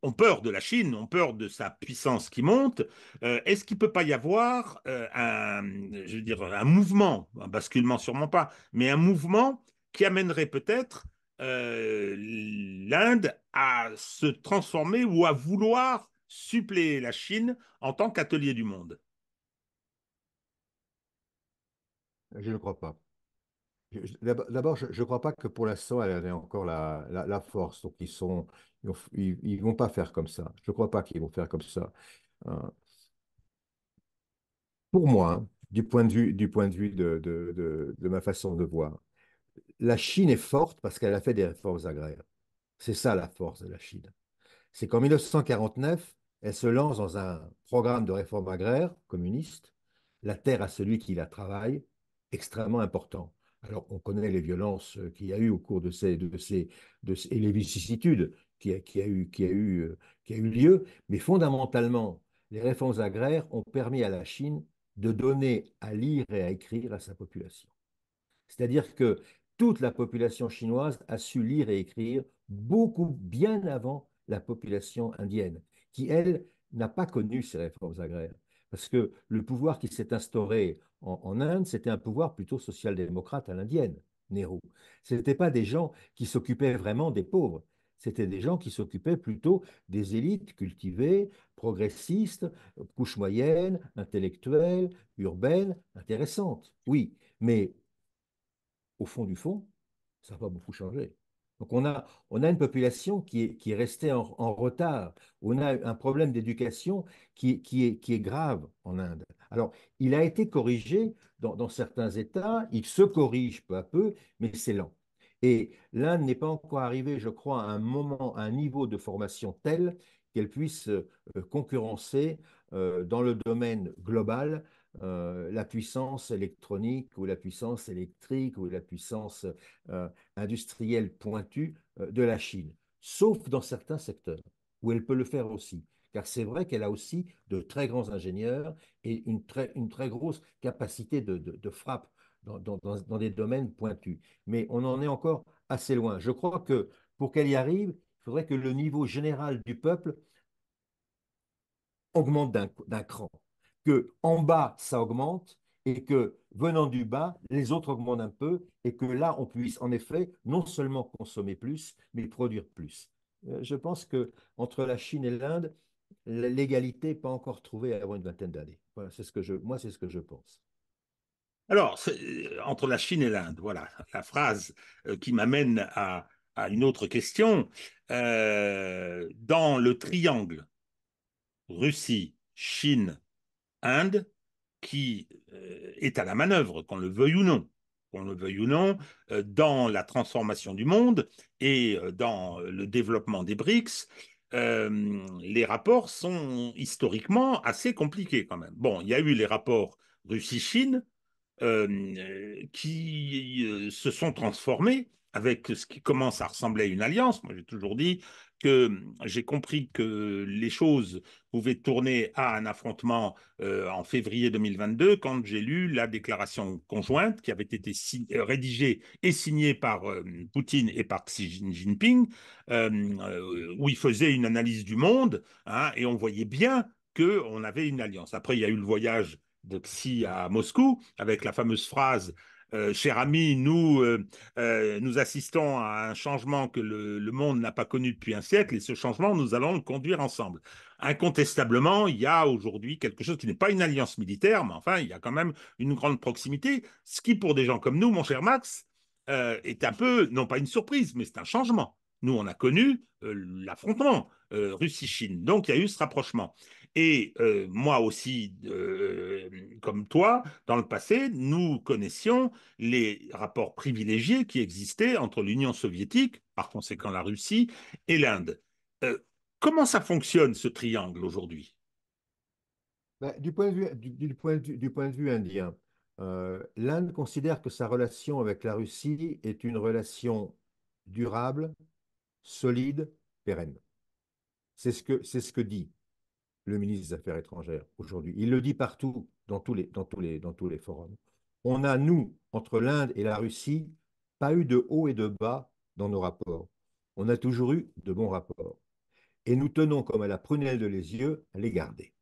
ont peur de la Chine, ont peur de sa puissance qui monte. Euh, est-ce qu'il ne peut pas y avoir euh, un, je veux dire, un mouvement, un basculement sûrement pas, mais un mouvement qui amènerait peut-être euh, l'Inde à se transformer ou à vouloir suppléer la Chine en tant qu'atelier du monde Je ne crois pas. D'abord, je ne crois pas que pour l'instant, elle ait encore la, force. Donc, ils sont, ils, vont pas faire comme ça. Je ne crois pas qu'ils vont faire comme ça. Hein. pour moi, du point de vue, de, de ma façon de voir, la Chine est forte parce qu'elle a fait des réformes agraires. C'est ça la force de la Chine. C'est qu'en 1949, elle se lance dans un programme de réforme agraire communiste, la terre à celui qui la travaille, extrêmement important. Alors, on connaît les violences euh, qu'il y a eu au cours de ces, et les vicissitudes qui a, a eu, euh, a eu lieu, mais fondamentalement, les réformes agraires ont permis à la Chine de donner à lire et à écrire à sa population. C'est-à-dire que toute la population chinoise a su lire et écrire beaucoup bien avant la population indienne, qui, elle, n'a pas connu ces réformes agraires. Parce que le pouvoir qui s'est instauré en, Inde, c'était un pouvoir plutôt social-démocrate à l'indienne, Nehru. Ce n'étaient pas des gens qui s'occupaient vraiment des pauvres, c'était des gens qui s'occupaient plutôt des élites cultivées, progressistes, couches moyennes, intellectuelles, urbaines, intéressantes. Oui, mais au fond du fond, ça n'a pas beaucoup changé. Donc on a, une population qui est, restée en, retard. On a un problème d'éducation qui est grave en Inde. Alors, il a été corrigé dans, certains États, il se corrige peu à peu, mais c'est lent. Et l'Inde n'est pas encore arrivée, je crois, à un moment, à un niveau de formation tel qu'elle puisse euh, concurrencer euh, dans le domaine global euh, la puissance électronique ou la puissance électrique ou la puissance industrielle pointue de la Chine, sauf dans certains secteurs où elle peut le faire aussi car c'est vrai qu'elle a aussi de très grands ingénieurs et une très, grosse capacité de, frappe dans, des domaines pointus. Mais on en est encore assez loin. Je crois que pour qu'elle y arrive, il faudrait que le niveau général du peuple augmente d'un cran, que en bas ça augmente et que venant du bas, les autres augmentent un peu et que là on puisse en effet non seulement consommer plus, mais produire plus. Euh, je pense que la Chine et l'Inde, l'égalité pas encore trouvée avant une vingtaine d'années. c'est ce que je, moi, c'est ce que je pense. Alors, euh, entre la Chine et l'Inde, voilà la phrase euh, qui m'amène à, une autre question. Euh, dans le triangle Russie, Chine, Inde, qui est à la manœuvre, qu'on le veuille ou non, qu'on le veuille ou non, dans la transformation du monde et dans le développement des BRICS, euh, les rapports sont historiquement assez compliqués quand même. Bon, il y a eu les rapports Russie-Chine euh, qui euh, se sont transformés avec ce qui commence à ressembler à une alliance. Moi, j'ai toujours dit, que euh, j'ai compris que les choses pouvaient tourner à un affrontement euh, en février 2022 quand j'ai lu la déclaration conjointe qui avait été euh, rédigée et signée par Poutine et par Xi Jinping, où il faisait une analyse du monde hein, et on voyait bien qu'on avait une alliance. Après, il y a eu le voyage de Xi à Moscou avec la fameuse phrase euh, cher ami, nous, euh, euh, nous assistons à un changement que le, le monde n'a pas connu depuis un siècle, et ce changement, nous allons le conduire ensemble. Incontestablement, il y a aujourd'hui quelque chose qui n'est pas une alliance militaire, mais enfin, il y a quand même une grande proximité, ce qui, pour des gens comme nous, mon cher Max, est un peu, non pas une surprise, mais c'est un changement. Nous, on a connu l'affrontement Russie-Chine, donc il y a eu ce rapprochement. Et euh, moi aussi, euh, comme toi, dans le passé, nous connaissions les rapports privilégiés qui existaient entre l'Union soviétique, par conséquent la Russie, et l'Inde. Euh, comment ça fonctionne ce triangle aujourd'hui ben, du, point de vue, du point de vue indien, l'Inde considère que sa relation avec la Russie est une relation durable, solide, pérenne. C'est ce que, c'est ce que dit le ministre des Affaires étrangères aujourd'hui. Il le dit partout, dans tous les, forums. On a, nous, entre l'Inde et la Russie, pas eu de haut et de bas dans nos rapports. On a toujours eu de bons rapports. Et nous tenons comme à la prunelle de les yeux à les garder.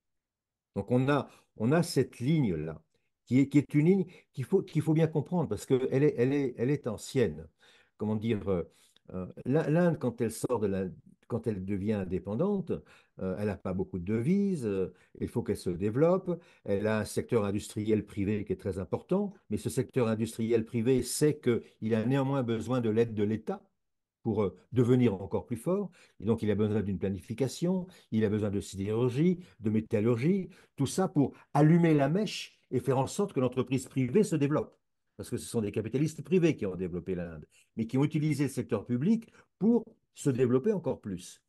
Donc on a, on a cette ligne-là, qui est, qui est une ligne qu'il faut, qu'il faut bien comprendre, parce qu'elle est, elle est, elle est ancienne. Comment dire euh, euh, L'Inde, quand elle sort de la, quand elle devient indépendante, euh, elle n'a pas beaucoup de devises, euh, il faut qu'elle se développe, elle a un secteur industriel privé qui est très important, mais ce secteur industriel privé sait qu'il a néanmoins besoin de l'aide de l'État pour euh, devenir encore plus fort. Et donc, il a besoin d'une planification, il a besoin de sidérurgie, de métallurgie, tout ça pour allumer la mèche et faire en sorte que l'entreprise privée se développe parce que ce sont des capitalistes privés qui ont développé l'Inde, mais qui ont utilisé le secteur public pour se développer encore plus.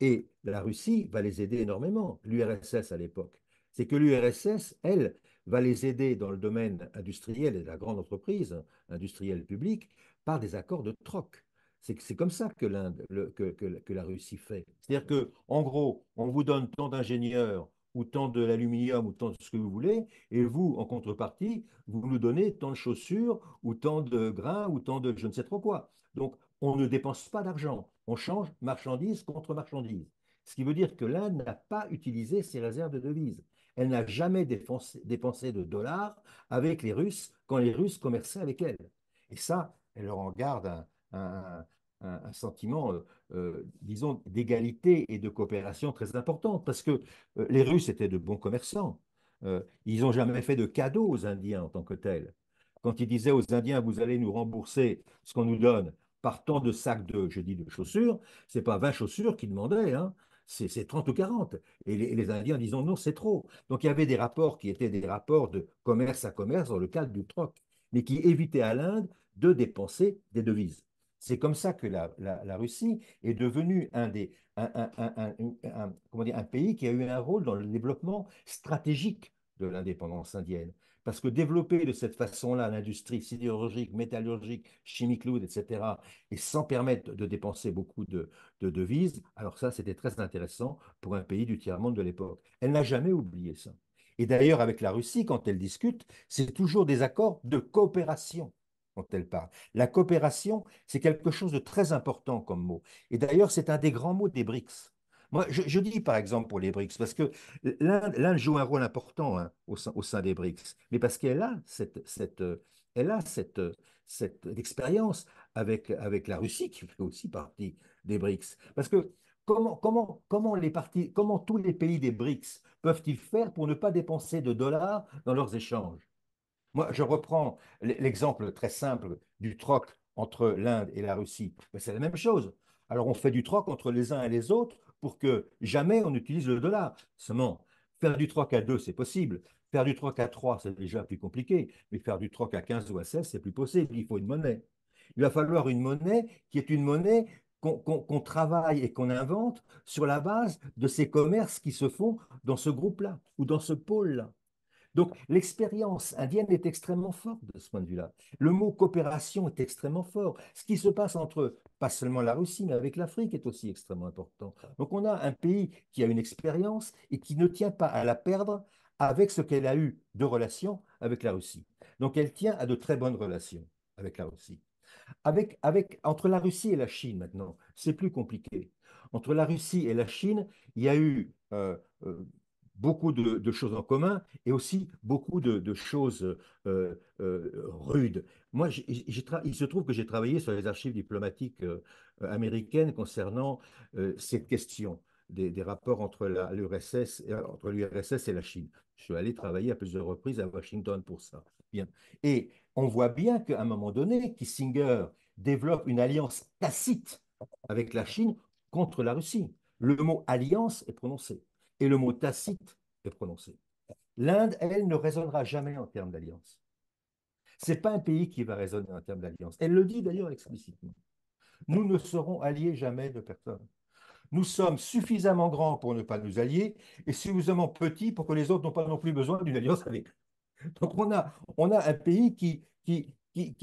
Et la Russie va les aider énormément, l'URSS à l'époque. C'est que l'URSS, elle, va les aider dans le domaine industriel et de la grande entreprise, industrielle publique, par des accords de troc. C'est comme ça que, le, que, que, la Russie fait. C'est-à-dire que, en gros, on vous donne tant d'ingénieurs ou tant de l'aluminium ou tant de ce que vous voulez, et vous, en contrepartie, vous nous donnez tant de chaussures ou tant de grains ou tant de je ne sais trop quoi. Donc, on ne dépense pas d'argent. On change marchandise contre marchandise. Ce qui veut dire que l'Inde n'a pas utilisé ses réserves de devises. Elle n'a jamais dépensé, de dollars avec les Russes quand les Russes commerçaient avec elle. Et ça, elle leur en garde un, sentiment, euh, euh, disons, d'égalité et de coopération très important, parce que euh, les Russes étaient de bons commerçants. ils n'ont jamais fait de cadeaux aux Indiens en tant que tels. Quand ils disaient aux Indiens, vous allez nous rembourser ce qu'on nous donne, par tant de sacs de, je dis, de chaussures, c'est pas 20 chaussures qu'ils demandaient, hein. c'est 30 ou 40. Et les, Indiens disant non, c'est trop. Donc il y avait des rapports qui étaient des rapports de commerce à commerce dans le cadre du troc, mais qui évitaient à l'Inde de dépenser des devises. C'est comme ça que la, Russie est devenue un, des, comment dire, un pays qui a eu un rôle dans le développement stratégique de l'indépendance indienne. Parce que développer de cette façon-là l'industrie sidérurgique, métallurgique, chimique lourde, etc., et sans permettre de dépenser beaucoup de, de devises, alors ça, c'était très intéressant pour un pays du tiers-monde de l'époque. Elle n'a jamais oublié ça. Et d'ailleurs, avec la Russie, quand elle discute, c'est toujours des accords de coopération quand elle parle. La coopération, c'est quelque chose de très important comme mot. Et d'ailleurs, c'est un des grands mots des BRICS. Moi, je, dis par exemple pour les BRICS, parce que l'Inde joue un rôle important hein, au, sein, au, sein, des BRICS, mais parce qu'elle a cette, cette, euh, elle a cette, euh, cette expérience avec, avec la Russie, qui fait aussi partie des BRICS. Parce que comment, comment, comment, les parties, comment tous les pays des BRICS peuvent-ils faire pour ne pas dépenser de dollars dans leurs échanges Moi, je reprends l'exemple très simple du troc entre l'Inde et la Russie. Ben, c'est la même chose. Alors on fait du troc entre les uns et les autres pour que jamais on utilise le dollar. Seulement, faire du 3 à 2, c'est possible. Faire du 3 à 3, c'est déjà plus compliqué. Mais faire du 3 à 15 ou à 16, c'est plus possible. Il faut une monnaie. Il va falloir une monnaie qui est une monnaie qu'on travaille et qu'on invente sur la base de ces commerces qui se font dans ce groupe-là ou dans ce pôle-là. Donc l'expérience indienne est extrêmement forte de ce point de vue-là. Le mot coopération est extrêmement fort. Ce qui se passe entre, pas seulement la Russie, mais avec l'Afrique est aussi extrêmement important. Donc on a un pays qui a une expérience et qui ne tient pas à la perdre avec ce qu'elle a eu de relations avec la Russie. Donc elle tient à de très bonnes relations avec la Russie. Avec, avec, entre la Russie et la Chine maintenant, c'est plus compliqué. Entre la Russie et la Chine, il y a eu euh, euh, beaucoup de, choses en commun et aussi beaucoup de, choses euh, euh, rudes. Moi, il se trouve que j'ai travaillé sur les archives diplomatiques euh, américaines concernant cette question. Des, rapports entre l'URSS entre l'URSS et la Chine. Je suis allé travailler à plusieurs reprises à Washington pour ça. Et on voit bien qu'à un moment donné, Kissinger développe une alliance tacite avec la Chine contre la Russie. Le mot alliance est prononcé et le mot tacite est prononcé. L'Inde, elle, ne résonnera jamais en termes d'alliance. Ce n'est pas un pays qui va résonner en termes d'alliance. Elle le dit d'ailleurs explicitement. Nous ne serons alliés jamais de personne. Nous sommes suffisamment grands pour ne pas nous allier et suffisamment petits pour que les autres n'ont pas non plus besoin d'une alliance avec nous. Donc on a, on a un pays qui, qui, qui,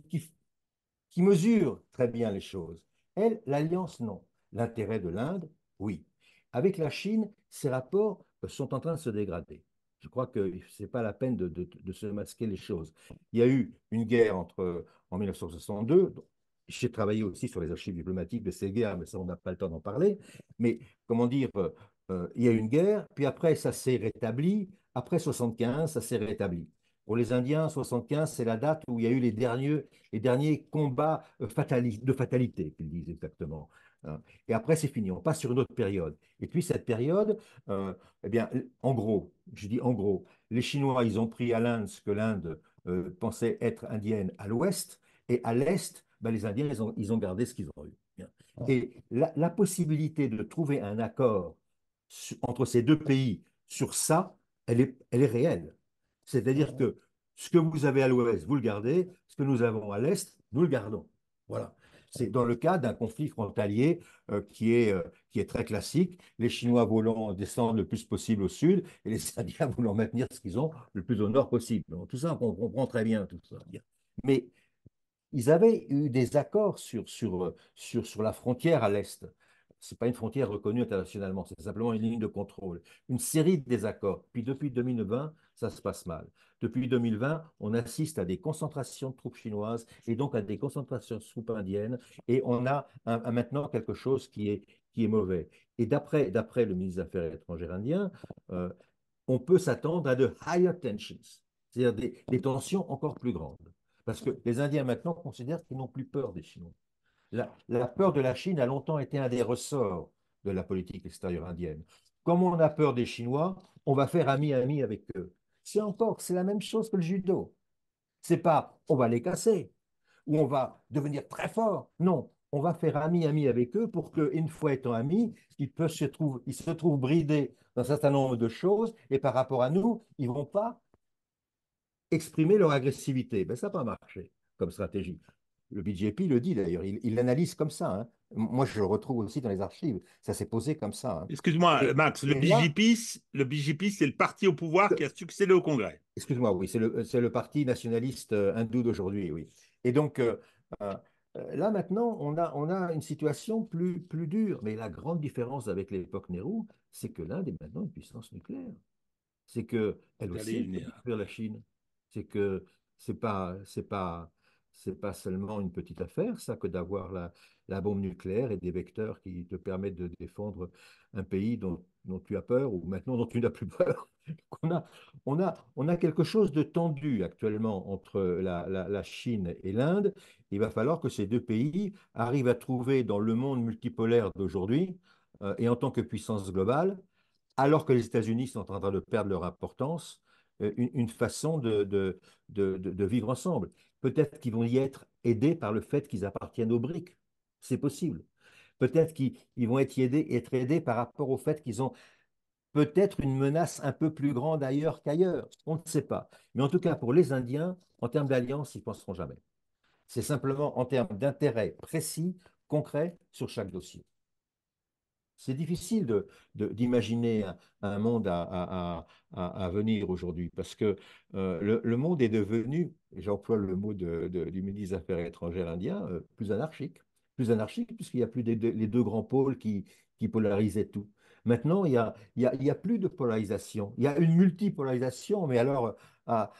qui mesure très bien les choses. Elle, l'alliance, non. L'intérêt de l'Inde, oui. Avec la Chine, ces rapports euh, sont en train de se dégrader. Je crois que ce n'est pas la peine de, se masquer les choses. Il y a eu une guerre entre, euh, en 1962. J'ai travaillé aussi sur les archives diplomatiques de ces guerres, mais ça, on n'a pas le temps d'en parler. Mais comment dire, euh, il y a eu une guerre, puis après, ça s'est rétabli. Après 75, ça s'est rétabli. Pour les Indiens, 75, c'est la date où il y a eu les derniers, les derniers combats de fatalité, qu'ils disent exactement. Hein. Et après, c'est fini, on passe sur une autre période. Et puis, cette période, euh, eh bien, en gros, je dis en gros, les Chinois, ils ont pris à l'Inde ce que l'Inde euh, pensait être indienne à l'ouest, et à l'est, ben, les Indiens, ils ont, ils ont gardé ce qu'ils ont eu. Et la, possibilité de trouver un accord entre ces deux pays sur ça, elle est, elle est réelle. C'est-à-dire que ce que vous avez à l'ouest, vous le gardez, ce que nous avons à l'est, nous le gardons. Voilà. C'est dans le cas d'un conflit frontalier euh, euh, qui, est, très classique. Les Chinois voulant descendre le plus possible au sud et les Indiens voulant maintenir ce qu'ils ont le plus au nord possible. tout ça, on comprend très bien tout ça. Mais ils avaient eu des accords sur, sur euh, la frontière à l'est. Ce n'est pas une frontière reconnue internationalement, c'est simplement une ligne de contrôle. Une série de désaccords. Puis depuis 2020, ça se passe mal. Depuis 2020, on assiste à des concentrations de troupes chinoises et donc à des concentrations de troupes indiennes, et on a maintenant quelque chose qui est, qui est mauvais. Et d'après le ministre des Affaires étrangères indien, euh, on peut s'attendre à de higher tensions, c'est-à-dire des, tensions encore plus grandes. Parce que les Indiens maintenant considèrent qu'ils n'ont plus peur des Chinois. La, la, peur de la Chine a longtemps été un des ressorts de la politique extérieure indienne. Comme on a peur des Chinois, on va faire ami-ami avec eux. C'est encore, c'est la même chose que le judo. C'est pas on va les casser ou on va devenir très fort. Non, on va faire ami-ami avec eux pour que, une fois étant amis, ils, peuvent se trouvent, ils se trouvent bridés dans un certain nombre de choses et par rapport à nous, ils vont pas exprimer leur agressivité. Ben, ça n'a pas marché comme stratégie. Le BJP le dit d'ailleurs, il l'analyse comme ça. Hein. Moi, je le retrouve aussi dans les archives. Ça s'est posé comme ça. Hein. Excuse-moi, Max, le BJP, le BJP, c'est le parti au pouvoir qui a succédé au Congrès. Excuse-moi, oui, c'est le, le, parti nationaliste euh, hindou d'aujourd'hui, oui. Et donc, euh, euh, là maintenant, on a, on a une situation plus, plus dure. Mais la grande différence avec l'époque Nehru, c'est que l'Inde est maintenant une puissance nucléaire. C'est que elle aussi peut la Chine. C'est que c'est pas, c'est pas, ce n'est pas seulement une petite affaire, ça, que d'avoir la, bombe nucléaire et des vecteurs qui te permettent de défendre un pays dont, tu as peur ou maintenant dont tu n'as plus peur. on, a, quelque chose de tendu actuellement entre la, Chine et l'Inde. Il va falloir que ces deux pays arrivent à trouver dans le monde multipolaire d'aujourd'hui euh, et en tant que puissance globale, alors que les États-Unis sont en train de perdre leur importance, euh, une, façon de, vivre ensemble. Peut-être qu'ils vont y être aidés par le fait qu'ils appartiennent aux briques. C'est possible. Peut-être qu'ils vont être aidés, être aidés par rapport au fait qu'ils ont peut-être une menace un peu plus grande ailleurs qu'ailleurs. On ne sait pas. Mais en tout cas, pour les Indiens, en termes d'alliance, ils ne penseront jamais. C'est simplement en termes d'intérêt précis, concret sur chaque dossier. C'est difficile d'imaginer de, un, monde à, venir aujourd'hui parce que euh, le, monde est devenu, j'emploie le mot de, du ministre des Affaires étrangères indien, euh, plus anarchique. Plus anarchique puisqu'il n'y a plus des, les deux grands pôles qui, polarisaient tout. Maintenant, il n'y a, a, plus de polarisation. Il y a une multipolarisation, mais alors à,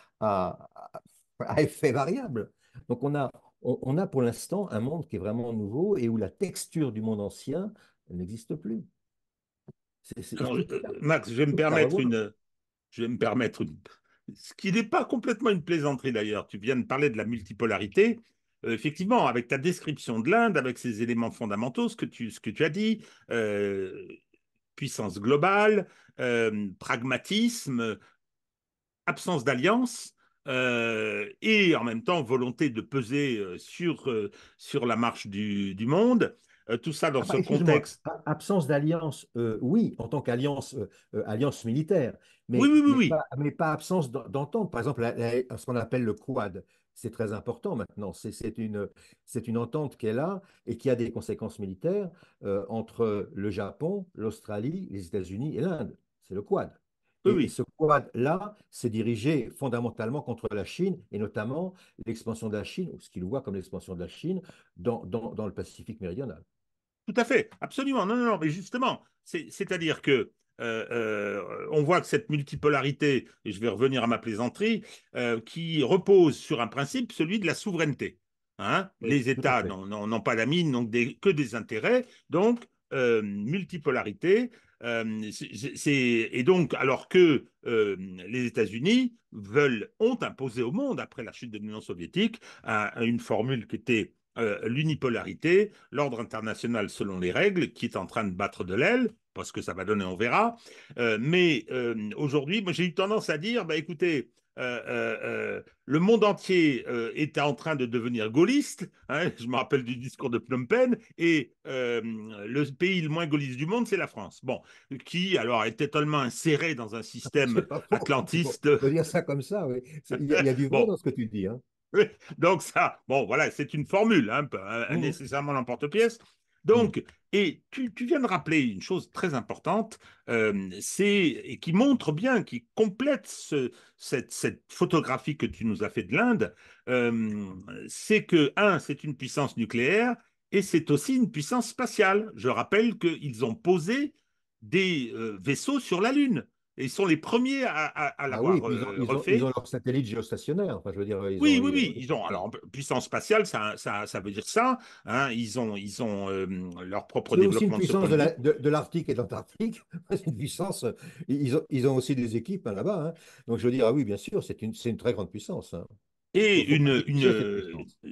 effet variable. Donc on a, on a pour l'instant un monde qui est vraiment nouveau et où la texture du monde ancien elle n'existe plus. Euh, hein. Max, je vais me permettre une, je vais me permettre ce qui n'est pas complètement une plaisanterie d'ailleurs. Tu viens de parler de la multipolarité. Euh, effectivement, avec ta description de l'Inde, avec ses éléments fondamentaux, ce que tu, ce que tu as dit, euh, puissance globale, pragmatisme, absence d'alliance, et en même temps volonté de peser sur, sur la marche du, du monde, euh, tout ça dans ah, ce bah, contexte. Absence d'alliance, euh, oui, en tant qu'alliance euh, alliance militaire, mais, mais, pas, absence d'entente. Par exemple, ce qu'on appelle le Quad, c'est très important maintenant. C'est une, entente qui est là et qui a des conséquences militaires entre le Japon, l'Australie, les États-Unis et l'Inde. C'est le Quad. oui. ce quad-là, s'est dirigé fondamentalement contre la Chine, et notamment l'expansion de la Chine, ou ce qu'il voit comme l'expansion de la Chine, dans le Pacifique méridional. Tout à fait, absolument. Non, non, non, mais justement, c'est-à-dire que euh, euh, on voit que cette multipolarité, et je vais revenir à ma plaisanterie, euh, qui repose sur un principe, celui de la souveraineté. Hein. les États n'ont pas la mine, n'ont que des intérêts, donc multipolarité. et donc, alors que les États-Unis veulent, ont imposé au monde, après la chute de l'Union soviétique, une formule qui était euh, l'unipolarité, l'ordre international selon les règles, qui est en train de battre de l'aile, parce que ça va donner, on verra. Euh, mais euh, aujourd'hui, moi, j'ai eu tendance à dire, bah, écoutez, le monde entier était en train de devenir gaulliste. Hein, je me rappelle du discours de Phnom Penh. Et le pays le moins gaulliste du monde, c'est la France. Bon, qui alors était tellement inséré dans un ah, système atlantiste. On peut dire ça comme ça, oui. Il y a, du bon dans ce que tu dis. Hein. Donc ça, bon, voilà, c'est une formule, un hein, peu hein, mmh. nécessairement l'emporte-pièce. Donc, mmh. et tu, viens de rappeler une chose très importante, euh, c'est et qui montre bien, qui complète cette, photographie que tu nous as fait de l'Inde, euh, c'est que un, c'est une puissance nucléaire et c'est aussi une puissance spatiale. Je rappelle qu'ils ont posé des euh, vaisseaux sur la Lune ils sont les premiers à, à, ah l'avoir euh, refait. Ils ont, leur satellite géostationnaire. Enfin, je veux dire, ils oui, ont, oui, oui. Ils ont, alors, puissance spatiale, ça, ça, ça veut dire ça. Hein, ils ont, ils ont euh, leur propre développement. aussi une puissance de l'Arctique et de l'Antarctique. une puissance. Ils ont, ils ont aussi des équipes hein, là-bas. Hein. Donc, je veux dire, ah oui, bien sûr, c'est une, une très grande puissance. Et une,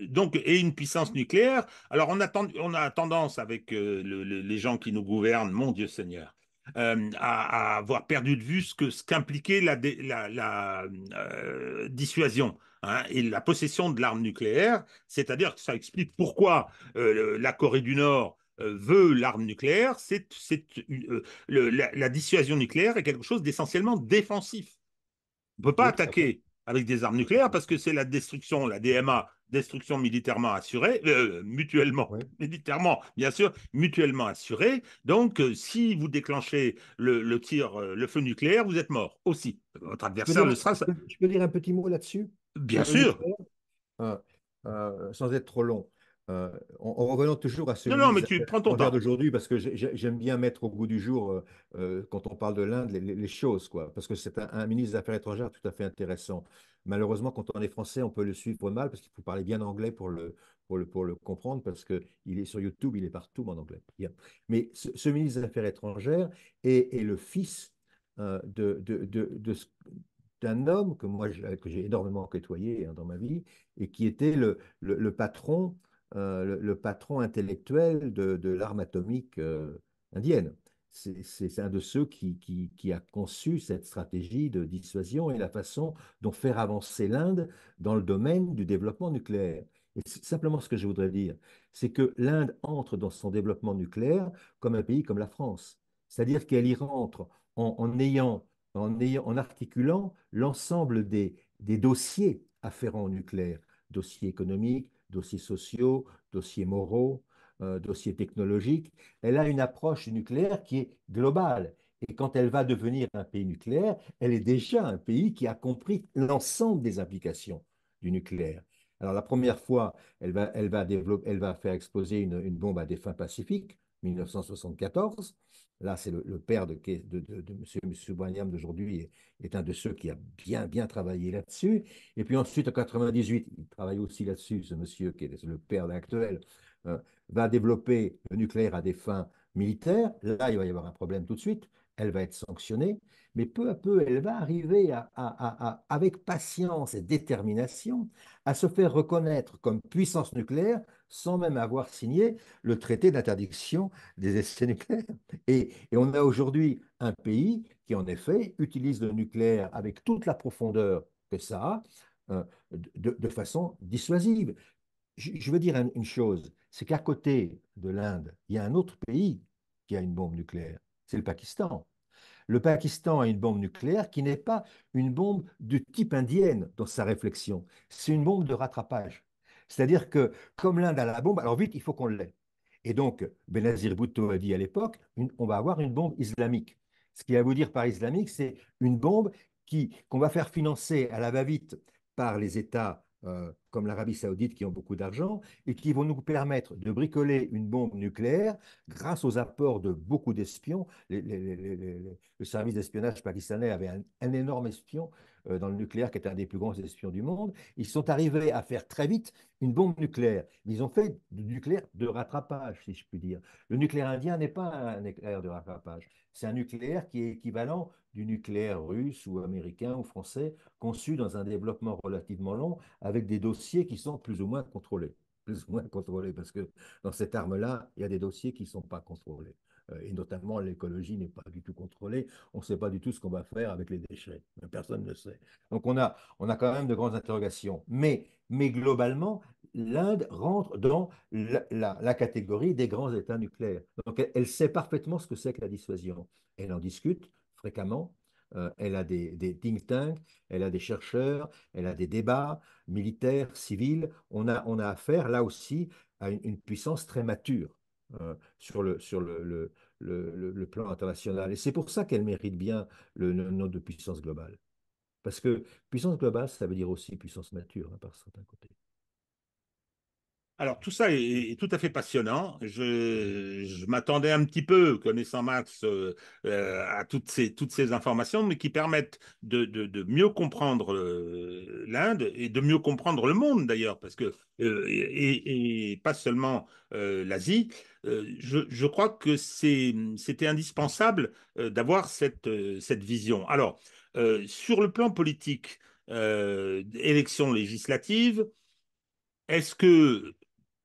donc, et une puissance nucléaire. Alors, on a, on a tendance avec euh, les gens qui nous gouvernent, mon Dieu Seigneur, euh, à, avoir perdu de vue ce que ce qu'impliquait la, euh, dissuasion hein, et la possession de l'arme nucléaire. C'est-à-dire que ça explique pourquoi euh, la Corée du Nord veut l'arme nucléaire. C'est la, dissuasion nucléaire est quelque chose d'essentiellement défensif. On ne peut pas attaquer avec des armes nucléaires parce que c'est la destruction, la DMA, destruction militairement assurée, euh, mutuellement, militairement, bien sûr, mutuellement assurée. Donc, euh, si vous déclenchez le, tir, euh, le feu nucléaire, vous êtes mort aussi. Votre adversaire le sera. Je peux dire un petit mot là-dessus Bien sûr. Ah, sans être trop long. Euh, en, revenant toujours à ce non, non, mais tu prends ton temps d'aujourd'hui, parce que j'aime bien mettre au goût du jour, euh, euh, quand on parle de l'Inde, les, choses, quoi, parce que c'est un, ministre des Affaires étrangères tout à fait intéressant. Malheureusement, quand on est français, on peut le suivre mal, parce qu'il faut parler bien anglais pour le, pour le, pour le, comprendre parce qu'il est sur YouTube, il est partout en anglais. Mais ce, ministre des Affaires étrangères est, le fils de, de, d'un homme que moi que j'ai énormément côtoyé hein, dans ma vie et qui était le, le patron euh, le, patron intellectuel de, l'arme atomique euh, indienne. C'est un de ceux qui, a conçu cette stratégie de dissuasion et la façon dont faire avancer l'Inde dans le domaine du développement nucléaire. Et simplement ce que je voudrais dire, c'est que l'Inde entre dans son développement nucléaire comme un pays comme la France. C'est-à-dire qu'elle y rentre en, ayant, en, articulant l'ensemble des, dossiers afférents au nucléaire dossiers économiques, dossiers sociaux, dossiers moraux, euh, dossiers technologiques. Elle a une approche nucléaire qui est globale. Et quand elle va devenir un pays nucléaire, elle est déjà un pays qui a compris l'ensemble des implications du nucléaire. Alors la première fois, elle va, développer, elle va faire exploser une, une bombe à des fins pacifiques, 1974. Là, c'est le, père de, de, M. d'aujourd'hui, est un de ceux qui a bien, bien travaillé là-dessus. Et puis ensuite, en 98, il travaille aussi là-dessus, ce monsieur qui est le père actuel, euh, va développer le nucléaire à des fins militaires. Là, il va y avoir un problème tout de suite. Elle va être sanctionnée, mais peu à peu, elle va arriver à, avec patience et détermination à se faire reconnaître comme puissance nucléaire sans même avoir signé le traité d'interdiction des essais nucléaires. Et, on a aujourd'hui un pays qui, en effet, utilise le nucléaire avec toute la profondeur que ça a, euh, de, façon dissuasive. je veux dire une chose, c'est qu'à côté de l'Inde, il y a un autre pays qui a une bombe nucléaire, c'est le Pakistan. Le Pakistan a une bombe nucléaire qui n'est pas une bombe du type indienne dans sa réflexion, c'est une bombe de rattrapage. C'est-à-dire que, comme l'Inde a la bombe, alors vite, il faut qu'on l'ait. Et donc, Benazir Bhutto a dit à l'époque, on va avoir une bombe islamique. Ce qu'il va vous dire par islamique, c'est une bombe qui qu'on va faire financer à la va-vite par les États euh, comme l'Arabie saoudite qui ont beaucoup d'argent et qui vont nous permettre de bricoler une bombe nucléaire grâce aux apports de beaucoup d'espions. le service d'espionnage pakistanais avait un énorme espion euh, dans le nucléaire, qui est un des plus grands espions du monde. Ils sont arrivés à faire très vite une bombe nucléaire. Ils ont fait du nucléaire de rattrapage, si je puis dire. Le nucléaire indien n'est pas un nucléaire de rattrapage. C'est un nucléaire qui est équivalent du nucléaire russe ou américain ou français, conçu dans un développement relativement long, avec des dossiers qui sont plus ou moins contrôlés plus ou moins contrôlés, parce que dans cette arme-là, il y a des dossiers qui ne sont pas contrôlés. Euh, et notamment l'écologie n'est pas du tout contrôlée. On ne sait pas du tout ce qu'on va faire avec les déchets. Personne ne sait. Donc on a, on a quand même de grandes interrogations. Mais, mais globalement, l'Inde rentre dans la, catégorie des grands États nucléaires. Donc elle, sait parfaitement ce que c'est que la dissuasion. Elle en discute fréquemment. Euh, elle a des, des, think tanks, elle a des chercheurs, elle a des débats militaires, civils. On a, on a affaire là aussi à une puissance très mature. Euh, sur, le, sur le, plan international. Et c'est pour ça qu'elle mérite bien le, nom de puissance globale. Parce que puissance globale, ça veut dire aussi puissance nature, hein, par certains côtés. Alors tout ça est, tout à fait passionnant. Mmh. Je, m'attendais un petit peu, connaissant Max, euh, euh, à toutes ces, toutes ces informations, mais qui permettent de, mieux comprendre euh, l'Inde et de mieux comprendre le monde d'ailleurs, parce que et, pas seulement l'Asie. Je, crois que c'était indispensable d'avoir cette, cette vision. Alors sur le plan politique, élections législatives. Est-ce que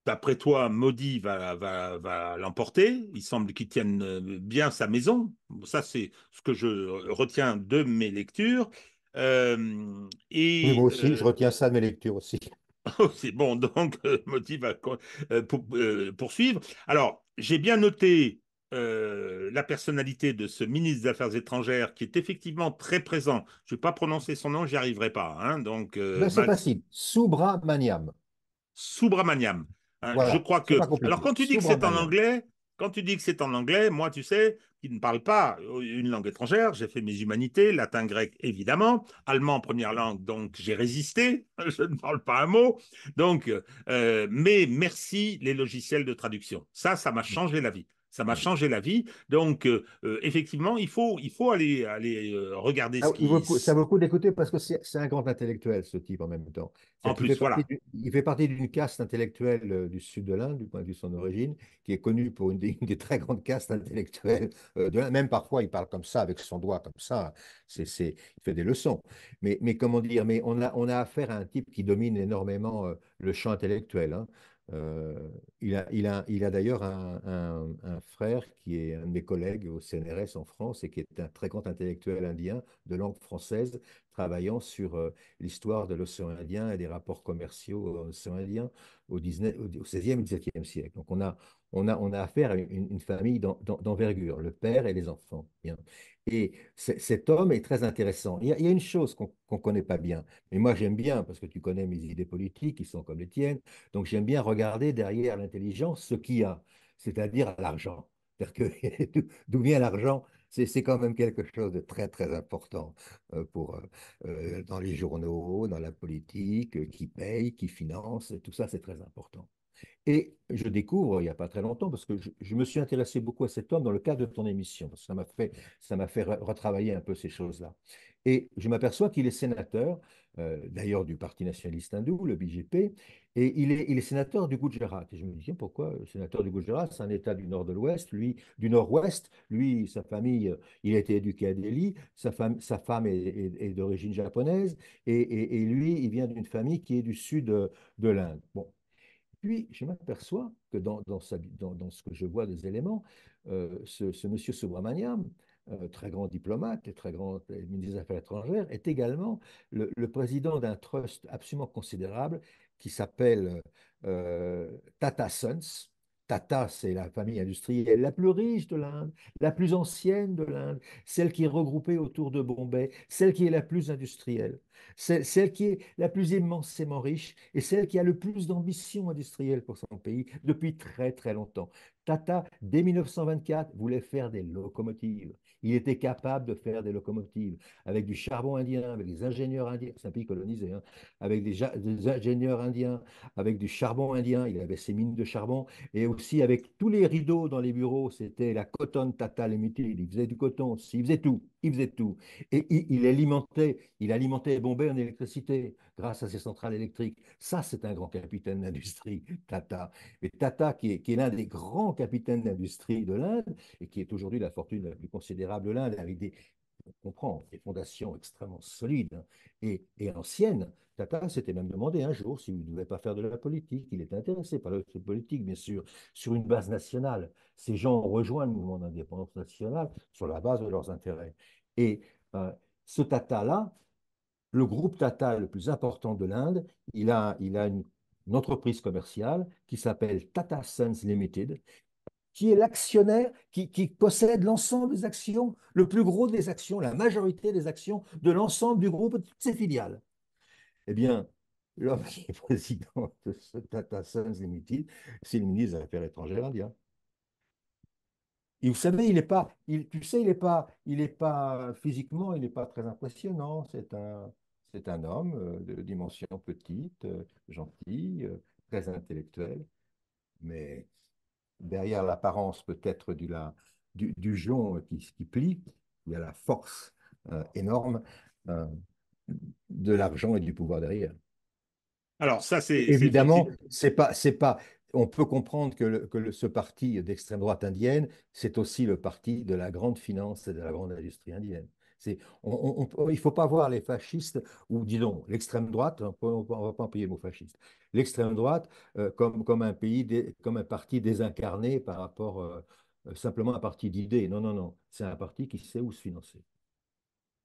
d'après toi, Modi va, l'emporter. Il semble qu'il tienne euh, bien sa maison. Ça, c'est ce que je retiens de mes lectures. Euh, et, moi aussi, je euh, retiens ça de mes lectures aussi. Oh, c'est bon, donc Modi va poursuivre. Alors, j'ai bien noté la personnalité de ce ministre des Affaires étrangères qui est effectivement très présent. Je ne vais pas prononcer son nom, j'y arriverai pas. Hein. donc, ben, c'est facile. Subramaniam. Subramaniam. Hein, je crois que. Alors, quand tu dis que c'est en anglais, quand tu dis que c'est en anglais, moi, tu sais, qui ne parle pas euh, une langue étrangère, j'ai fait mes humanités, latin, grec, évidemment, allemand, première langue, donc j'ai résisté, je ne parle pas un mot. Donc, euh, mais merci les logiciels de traduction. Ça, ça m'a mm. changé la vie. Ça m'a changé la vie. Donc, euh, euh, effectivement, il faut, il faut aller, aller euh, regarder ah, ce qui... ça vaut le coup d'écouter parce que c'est un grand intellectuel, ce type, en même temps. En plus, voilà. il fait partie d'une caste intellectuelle du sud de l'Inde, du point de vue de son origine, qui est connue pour une des, très grandes castes intellectuelles de l'Inde. Même parfois, il parle comme ça, avec son doigt comme ça. C'est, il fait des leçons. Mais, mais comment dire, mais on a, on a affaire à un type qui domine énormément le champ intellectuel. Hein. Euh, il a, il a, il a d'ailleurs un, un, frère qui est un de mes collègues au CNRS en France et qui est un très grand intellectuel indien de langue française travaillant sur euh, l'histoire de l'océan Indien et des rapports commerciaux euh, Indien au, au 16e et 17e siècle. Donc on a, on a, on a affaire à une, famille d'envergure, le père et les enfants. Et cet homme est très intéressant. Il y a, une chose qu'on ne connaît pas bien, mais moi j'aime bien, parce que tu connais mes idées politiques, qui sont comme les tiennes, donc j'aime bien regarder derrière l'intelligence ce qu'il y a, c'est-à-dire l'argent. C'est-à-dire que d'où vient l'argent c'est quand même quelque chose de très, très important euh, pour, euh, euh, dans les journaux, dans la politique, qui paye, qui finance, tout ça, c'est très important. Et je découvre, il n'y a pas très longtemps, parce que je, me suis intéressé beaucoup à cet homme dans le cadre de ton émission, ça m'a fait, ça m'a fait retravailler un peu ces choses-là. Et je m'aperçois qu'il est sénateur, euh, d'ailleurs du Parti nationaliste hindou, le BJP, et il est, il est sénateur du Gujarat. Et je me dis, pourquoi sénateur du Gujarat C'est un État du nord de l'ouest, lui, du nord-ouest. Lui, sa famille, euh, il a été éduqué à Delhi, sa femme, sa femme est, d'origine japonaise, et, lui, il vient d'une famille qui est du sud de, l'Inde. Bon. Puis, je m'aperçois que dans, dans, ce que je vois des éléments, euh, ce, ce monsieur Subramaniam, euh, très grand diplomate et très grand ministre des Affaires étrangères, est également le, président d'un trust absolument considérable qui s'appelle euh, Tata Sons. Tata, c'est la famille industrielle la plus riche de l'Inde, la plus ancienne de l'Inde, celle qui est regroupée autour de Bombay, celle qui est la plus industrielle, celle, celle qui est la plus immensément riche et celle qui a le plus d'ambition industrielle pour son pays depuis très très longtemps. Tata, dès 1924, voulait faire des locomotives. Il était capable de faire des locomotives avec du charbon indien, avec des ingénieurs indiens. C'est un pays colonisé, hein. avec des, ingénieurs indiens, avec du charbon indien. Il avait ses mines de charbon et aussi avec tous les rideaux dans les bureaux. C'était la coton tata limited. Il faisait du coton, il faisait tout, il faisait tout. Et il, alimentait, il alimentait Bombay en électricité grâce à ses centrales électriques. Ça, c'est un grand capitaine d'industrie, Tata. mais Tata, qui est, l'un des grands capitaines d'industrie de l'Inde et qui est aujourd'hui la fortune la plus considérable l'Inde avec des, on comprend, des fondations extrêmement solides hein, et, et, anciennes. Tata s'était même demandé un jour s'il ne devait pas faire de la politique. Il était intéressé par la politique, bien sûr, sur une base nationale. Ces gens ont rejoint le mouvement d'indépendance nationale sur la base de leurs intérêts. Et euh, ce Tata-là, le groupe Tata le plus important de l'Inde, il a, il a une, une entreprise commerciale qui s'appelle Tata Sons Limited, qui est l'actionnaire, qui, possède l'ensemble des actions, le plus gros des actions, la majorité des actions de l'ensemble du groupe, de toutes ses filiales. Eh bien, l'homme qui est président de Tata Sons Limited, c'est le ministre des Affaires étrangères indien. Et vous savez, il n'est pas, il, tu sais, il n'est pas, il est pas physiquement, il n'est pas très impressionnant. C'est un, c'est un homme euh, de dimension petite, euh, gentil, euh, très intellectuel, mais derrière l'apparence peut-être du, la, du, du jonc qui, qui, plie, il y a la force euh, énorme euh, de l'argent et du pouvoir derrière. Alors ça, c'est évidemment, c'est pas, c'est pas. On peut comprendre que, que ce parti d'extrême droite indienne, c'est aussi le parti de la grande finance et de la grande industrie indienne. C'est on, il ne faut pas voir les fascistes ou, disons, l'extrême droite, on ne va pas employer le mot fasciste, l'extrême droite euh, comme, comme, un pays, comme un parti désincarné par rapport euh, euh, simplement à un parti d'idées. Non, non, non. C'est un parti qui sait où se financer.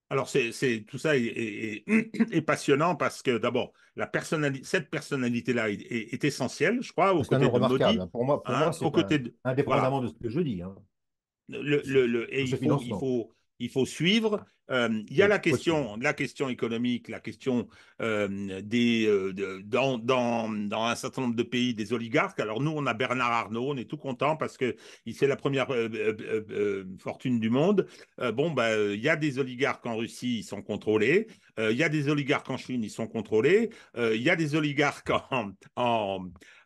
Alors, c'est, tout ça est, passionnant parce que d'abord, la cette personnalité-là est, essentielle, je crois, au côté de Modi. Hein. Pour moi, pour hein, moi c'est indépendamment de ce que je dis. Hein. Le, le, et il faut, il faut suivre. Euh, il y a la question, la question économique, la question euh, des, euh, dans, un certain nombre de pays des oligarques. Alors nous, on a Bernard Arnault, on est tout content parce que c'est la première fortune du monde. bon, bah, il y a des oligarques en Russie, ils sont contrôlés. il y a des oligarques en Chine, ils sont contrôlés. il y a des oligarques en, en,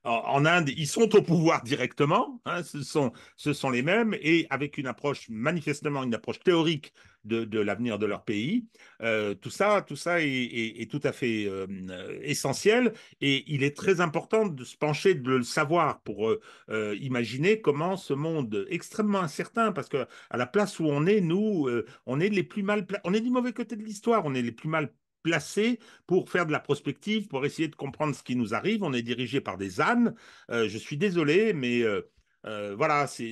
en Inde, ils sont au pouvoir directement, hein, ce, sont, ce sont les mêmes, et avec une approche, manifestement une approche théorique de, l'avenir de leur pays. Euh, tout ça, tout ça est, tout à fait euh, essentiel, et il est très important de se pencher, de le savoir pour euh, imaginer comment ce monde extrêmement incertain, parce que à la place où on est, nous, on est les plus mal, on est du mauvais côté de l'histoire, on est les plus mal placé pour faire de la prospective, pour essayer de comprendre ce qui nous arrive. On est dirigé par des ânes. Euh, je suis désolé, mais euh, euh, voilà, c'est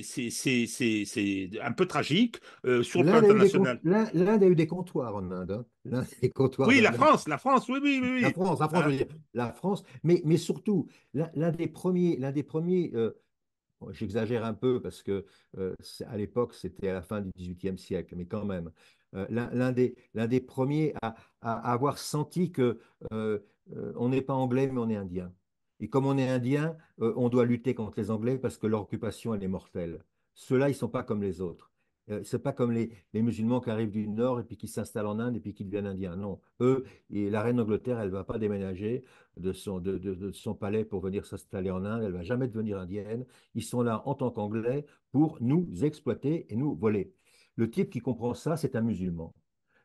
un peu tragique sur le plan international. L'Inde a eu des comptoirs en Inde. Hein. comptoirs oui, la France, la France, oui, oui, oui. La France, la France, je veux dire, la France mais, mais surtout, l'un des premiers, des premiers J'exagère un peu parce que euh, à l'époque, c'était à la fin du XVIIIe siècle, mais quand même, euh, l'un des, premiers à, avoir senti que euh, on n'est pas anglais, mais on est indien. Et comme on est indien, on doit lutter contre les Anglais parce que leur occupation, elle est mortelle. Ceux-là, ils ne sont pas comme les autres. Euh, ce n'est pas comme les, musulmans qui arrivent du Nord et puis qui s'installent en Inde et puis qui deviennent indiens. Non, eux, et la reine d'Angleterre, elle ne va pas déménager de son, palais pour venir s'installer en Inde. Elle va jamais devenir indienne. Ils sont là en tant qu'Anglais pour nous exploiter et nous voler. Le type qui comprend ça, c'est un musulman.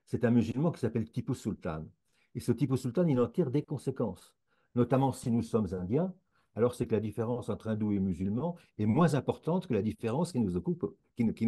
C'est un musulman qui s'appelle Tipu Sultan. Et ce Tipu Sultan, il en tire des conséquences, notamment si nous sommes indiens alors c'est que la différence entre hindous et musulmans est moins importante que la différence qui nous, occupe, qui, nous, qui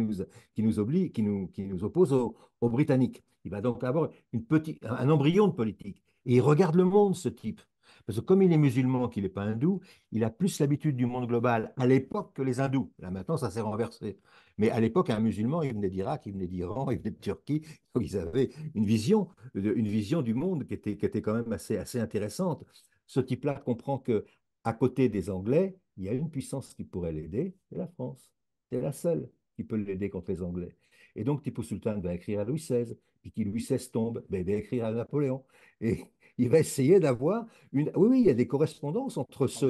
nous oblige, qui nous, nous oppose aux, Britanniques. Il va donc avoir une petite, un embryon de politique. Et il regarde le monde, ce type. Parce que comme il est musulman, qu'il n'est pas hindou, il a plus l'habitude du monde global à l'époque que les hindous. Là maintenant, ça s'est renversé. Mais à l'époque, un musulman, il venait d'Irak, il venait d'Iran, il venait de Turquie. Donc ils avaient une vision, une vision du monde qui était, qui était quand même assez, assez intéressante. Ce type-là comprend que à côté des Anglais, il y a une puissance qui pourrait l'aider, c'est la France. C'est la seule qui peut l'aider contre les Anglais. Et donc Tipu Sultan va écrire à Louis XVI, et qui Louis XVI tombe, ben, il va écrire à Napoléon. Et il va essayer d'avoir une... Oui, oui, il y a des correspondances entre ce,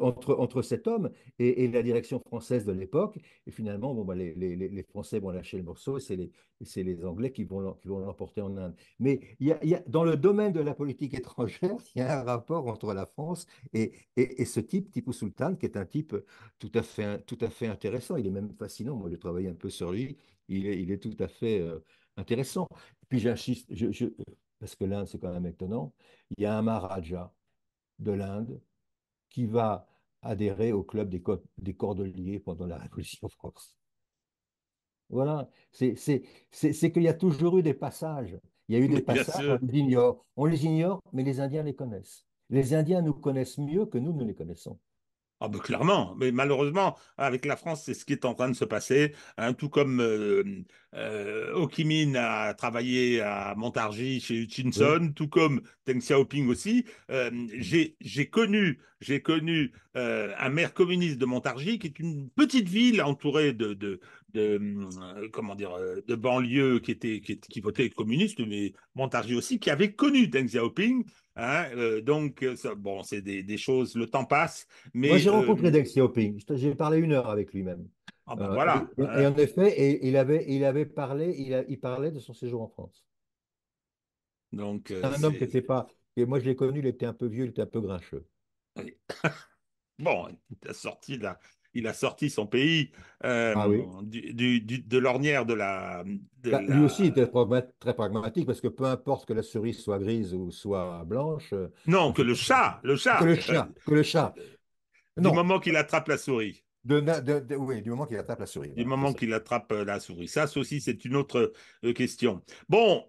entre, entre cet homme et, la direction française de l'époque. Et finalement, bon, bah, les, les, Français vont lâcher le morceau et c'est les, les Anglais qui vont, vont l'emporter en Inde. Mais il y a, dans le domaine de la politique étrangère, il y a un rapport entre la France et, ce type, Tipu Sultan, qui est un type tout à fait, tout à fait intéressant. Il est même fascinant. Moi, j'ai travaillé un peu sur lui. Il est, il est tout à fait euh, intéressant. Puis j'insiste, je, parce que l'Inde, c'est quand même étonnant. Il y a un Maharaja de l'Inde qui va adhérer au club des, des cordeliers pendant la Révolution française. Voilà, c'est qu'il y a toujours eu des passages. Il y a eu des passages, on les ignore. On les ignore, mais les Indiens les connaissent. Les Indiens nous connaissent mieux que nous ne les connaissons. Ah bah, clairement, mais malheureusement, avec la France, c'est ce qui est en train de se passer. Hein. tout comme euh, a travaillé à Montargis chez Hutchinson, tout comme teng Xiaoping aussi. j'ai connu, j'ai connu euh, un maire communiste de Montargis, qui est une petite ville entourée de, de, de euh, comment dire euh, de banlieue qui était qui, votait communiste, mais Montargis aussi, qui avait connu Deng Xiaoping. Hein, euh, donc, bon, c'est des, choses, le temps passe. Mais, Moi, j'ai rencontré Deng Xiaoping, j'ai parlé une heure avec lui-même. Ah, ben voilà. Et, en effet, il, avait, il avait parlé, il, il parlait de son séjour en France. Donc, un homme qui n'était pas. Et moi, je l'ai connu, il était un peu vieux, il était un peu grincheux. bon, il est sorti de la, il a sorti son pays euh, ah de l'ornière de la. Bah, lui aussi était très pragmatique parce que peu importe que la souris soit grise ou soit blanche. Euh, non, que le chat, le chat. Que le euh, chat, le chat. Du moment qu'il attrape la souris. oui, du moment qu'il attrape la souris. Du moment qu'il attrape la souris. Ça, c'est aussi, c'est une autre question. Bon,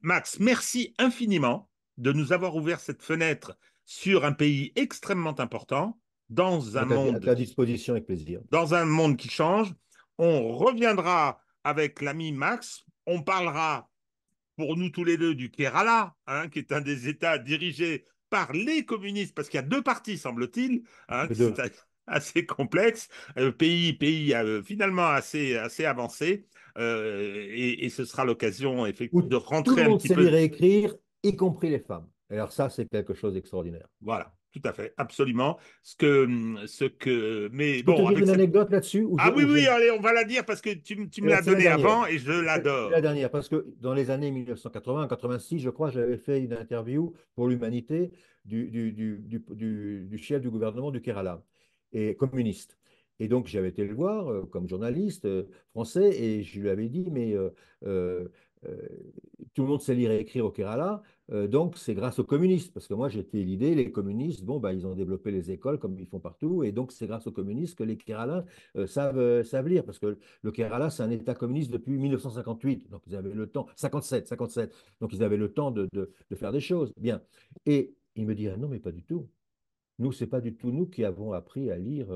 Max, merci infiniment de nous avoir ouvert cette fenêtre sur un pays extrêmement important dans un monde à disposition avec plaisir. Dans un monde qui change, on reviendra avec l'ami Max. On parlera pour nous tous les deux du Kerala, hein, qui est un des États dirigés par les communistes, parce qu'il y a deux partis, semble-t-il. Hein, assez complexe, euh, pays pays euh, finalement assez assez avancé, euh, et, ce sera l'occasion effectivement de rentrer monde un petit peu. réécrire, y compris les femmes. Alors ça, c'est quelque chose d'extraordinaire. Voilà. Tout à fait, absolument. Ce que, hum, ce que, mais bon. une anecdote là-dessus. Ah oui, oui, allez, on va la dire parce que tu, me l'as donnée avant et je l'adore. La dernière, parce que dans les années 1980-86, je crois, j'avais fait une interview pour l'Humanité du, du, du, chef du gouvernement du Kerala et communiste. Et donc j'avais été le voir euh, comme journaliste euh, français et je lui avais dit, mais euh, tout le monde sait lire et écrire au Kerala, euh, donc, c'est grâce aux communistes, parce que moi j'étais l'idée, les communistes, bon, bah, ils ont développé les écoles comme ils font partout, et donc c'est grâce aux communistes que les Kerala euh, euh, savent, lire, parce que le Kerala, c'est un État communiste depuis 1958, donc ils avaient le temps, 57, 57, donc ils avaient le temps de, faire des choses. Bien. Et ils me dit, ah non, mais pas du tout. Nous, c'est pas du tout nous qui avons appris à lire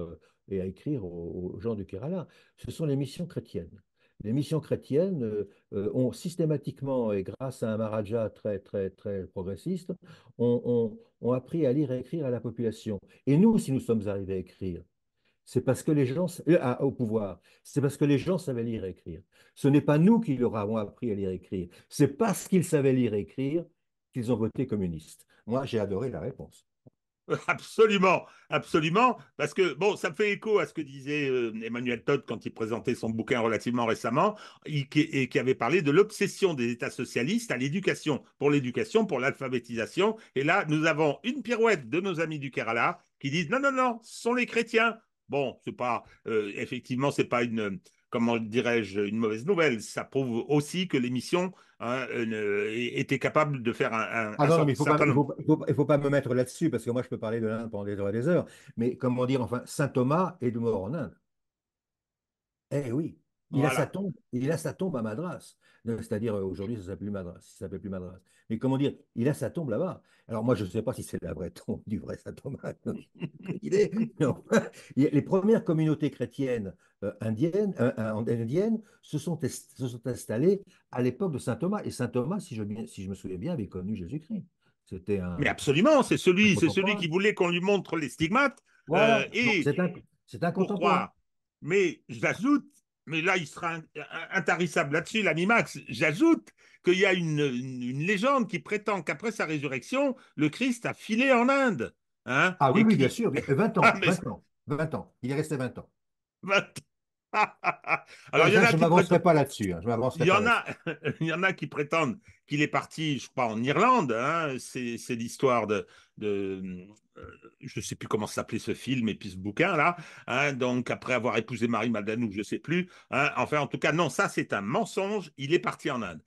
et à écrire aux gens du Kerala, ce sont les missions chrétiennes les missions chrétiennes euh, euh, ont systématiquement, et grâce à un Maharaja très, très, très progressiste, ont, appris à lire et écrire à la population. Et nous, si nous sommes arrivés à écrire, c'est parce que les gens euh, au pouvoir, c'est parce que les gens savaient lire et écrire. Ce n'est pas nous qui leur avons appris à lire et écrire. C'est parce qu'ils savaient lire et écrire qu'ils ont voté communiste. Moi, j'ai adoré la réponse. Absolument, absolument, parce que bon, ça fait écho à ce que disait euh, Emmanuel Todd quand il présentait son bouquin relativement récemment, et qui avait parlé de l'obsession des États socialistes à l'éducation, pour l'éducation, pour l'alphabétisation. Et là, nous avons une pirouette de nos amis du Kerala qui disent non, non, non, ce sont les chrétiens. Bon, c'est pas, euh, effectivement, c'est pas une comment dirais-je, une mauvaise nouvelle. Ça prouve aussi que l'émission hein, était capable de faire un. un ah mais il ne faut, faut, pas me mettre là-dessus, parce que moi, je peux parler de l'Inde pendant des heures et des heures. Mais comment dire, enfin, saint Thomas est de mort en Inde. Eh oui. Il, a sa tombe, il a sa tombe à Madras. C'est-à-dire, euh, aujourd'hui, ça ne s'appelle plus Madras. plus Madras. Mais comment dire, il a sa tombe là-bas. Alors, moi, je ne sais pas si c'est la vraie tombe du vrai saint Thomas. les premières communautés chrétiennes euh, euh, indiennes, se, sont se sont installées à l'époque de saint Thomas. Et saint Thomas, si je, me souviens bien, avait connu Jésus-Christ. C'était Mais absolument, c'est celui, celui qui voulait qu'on lui montre les stigmates. c'est un, un contemporain. Mais j'ajoute mais là, il sera intarissable là-dessus, Max, J'ajoute qu'il y a une, légende qui prétend qu'après sa résurrection, le Christ a filé en Inde. Hein. ah oui, oui, bien sûr, 20 ans, a 20 ah, ans, il est resté 20 ans. je ne m'avancerai pas là-dessus. Hein. y il y en a qui prétendent il est parti, je crois, en Irlande. Hein, c'est, l'histoire de, euh, je ne sais plus comment s'appelait ce film et puis ce bouquin là. Hein, donc après avoir épousé Marie maldanou je ne sais plus. Hein, enfin, en tout cas, non, ça c'est un mensonge. Il est parti en Inde.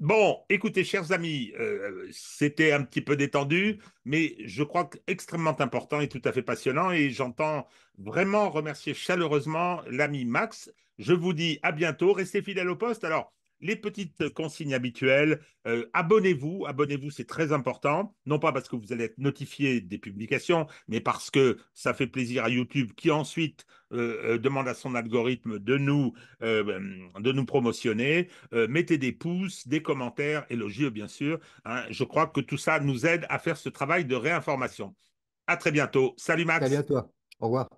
Bon, écoutez, chers amis, euh, c'était un petit peu détendu, mais je crois que extrêmement important et tout à fait passionnant. Et j'entends vraiment remercier chaleureusement l'ami Max. Je vous dis à bientôt. Restez fidèles au poste. Alors, les petites consignes habituelles. Euh, abonnez-vous, abonnez-vous, c'est très important. Non pas parce que vous allez être notifié des publications, mais parce que ça fait plaisir à YouTube qui ensuite euh, euh, demande à son algorithme de nous, ben, de nous promotionner. mettez des pouces, des commentaires, élogieux bien sûr. Hein. Je crois que tout ça nous aide à faire ce travail de réinformation. À très bientôt. Salut Max. Salut à toi. Au revoir.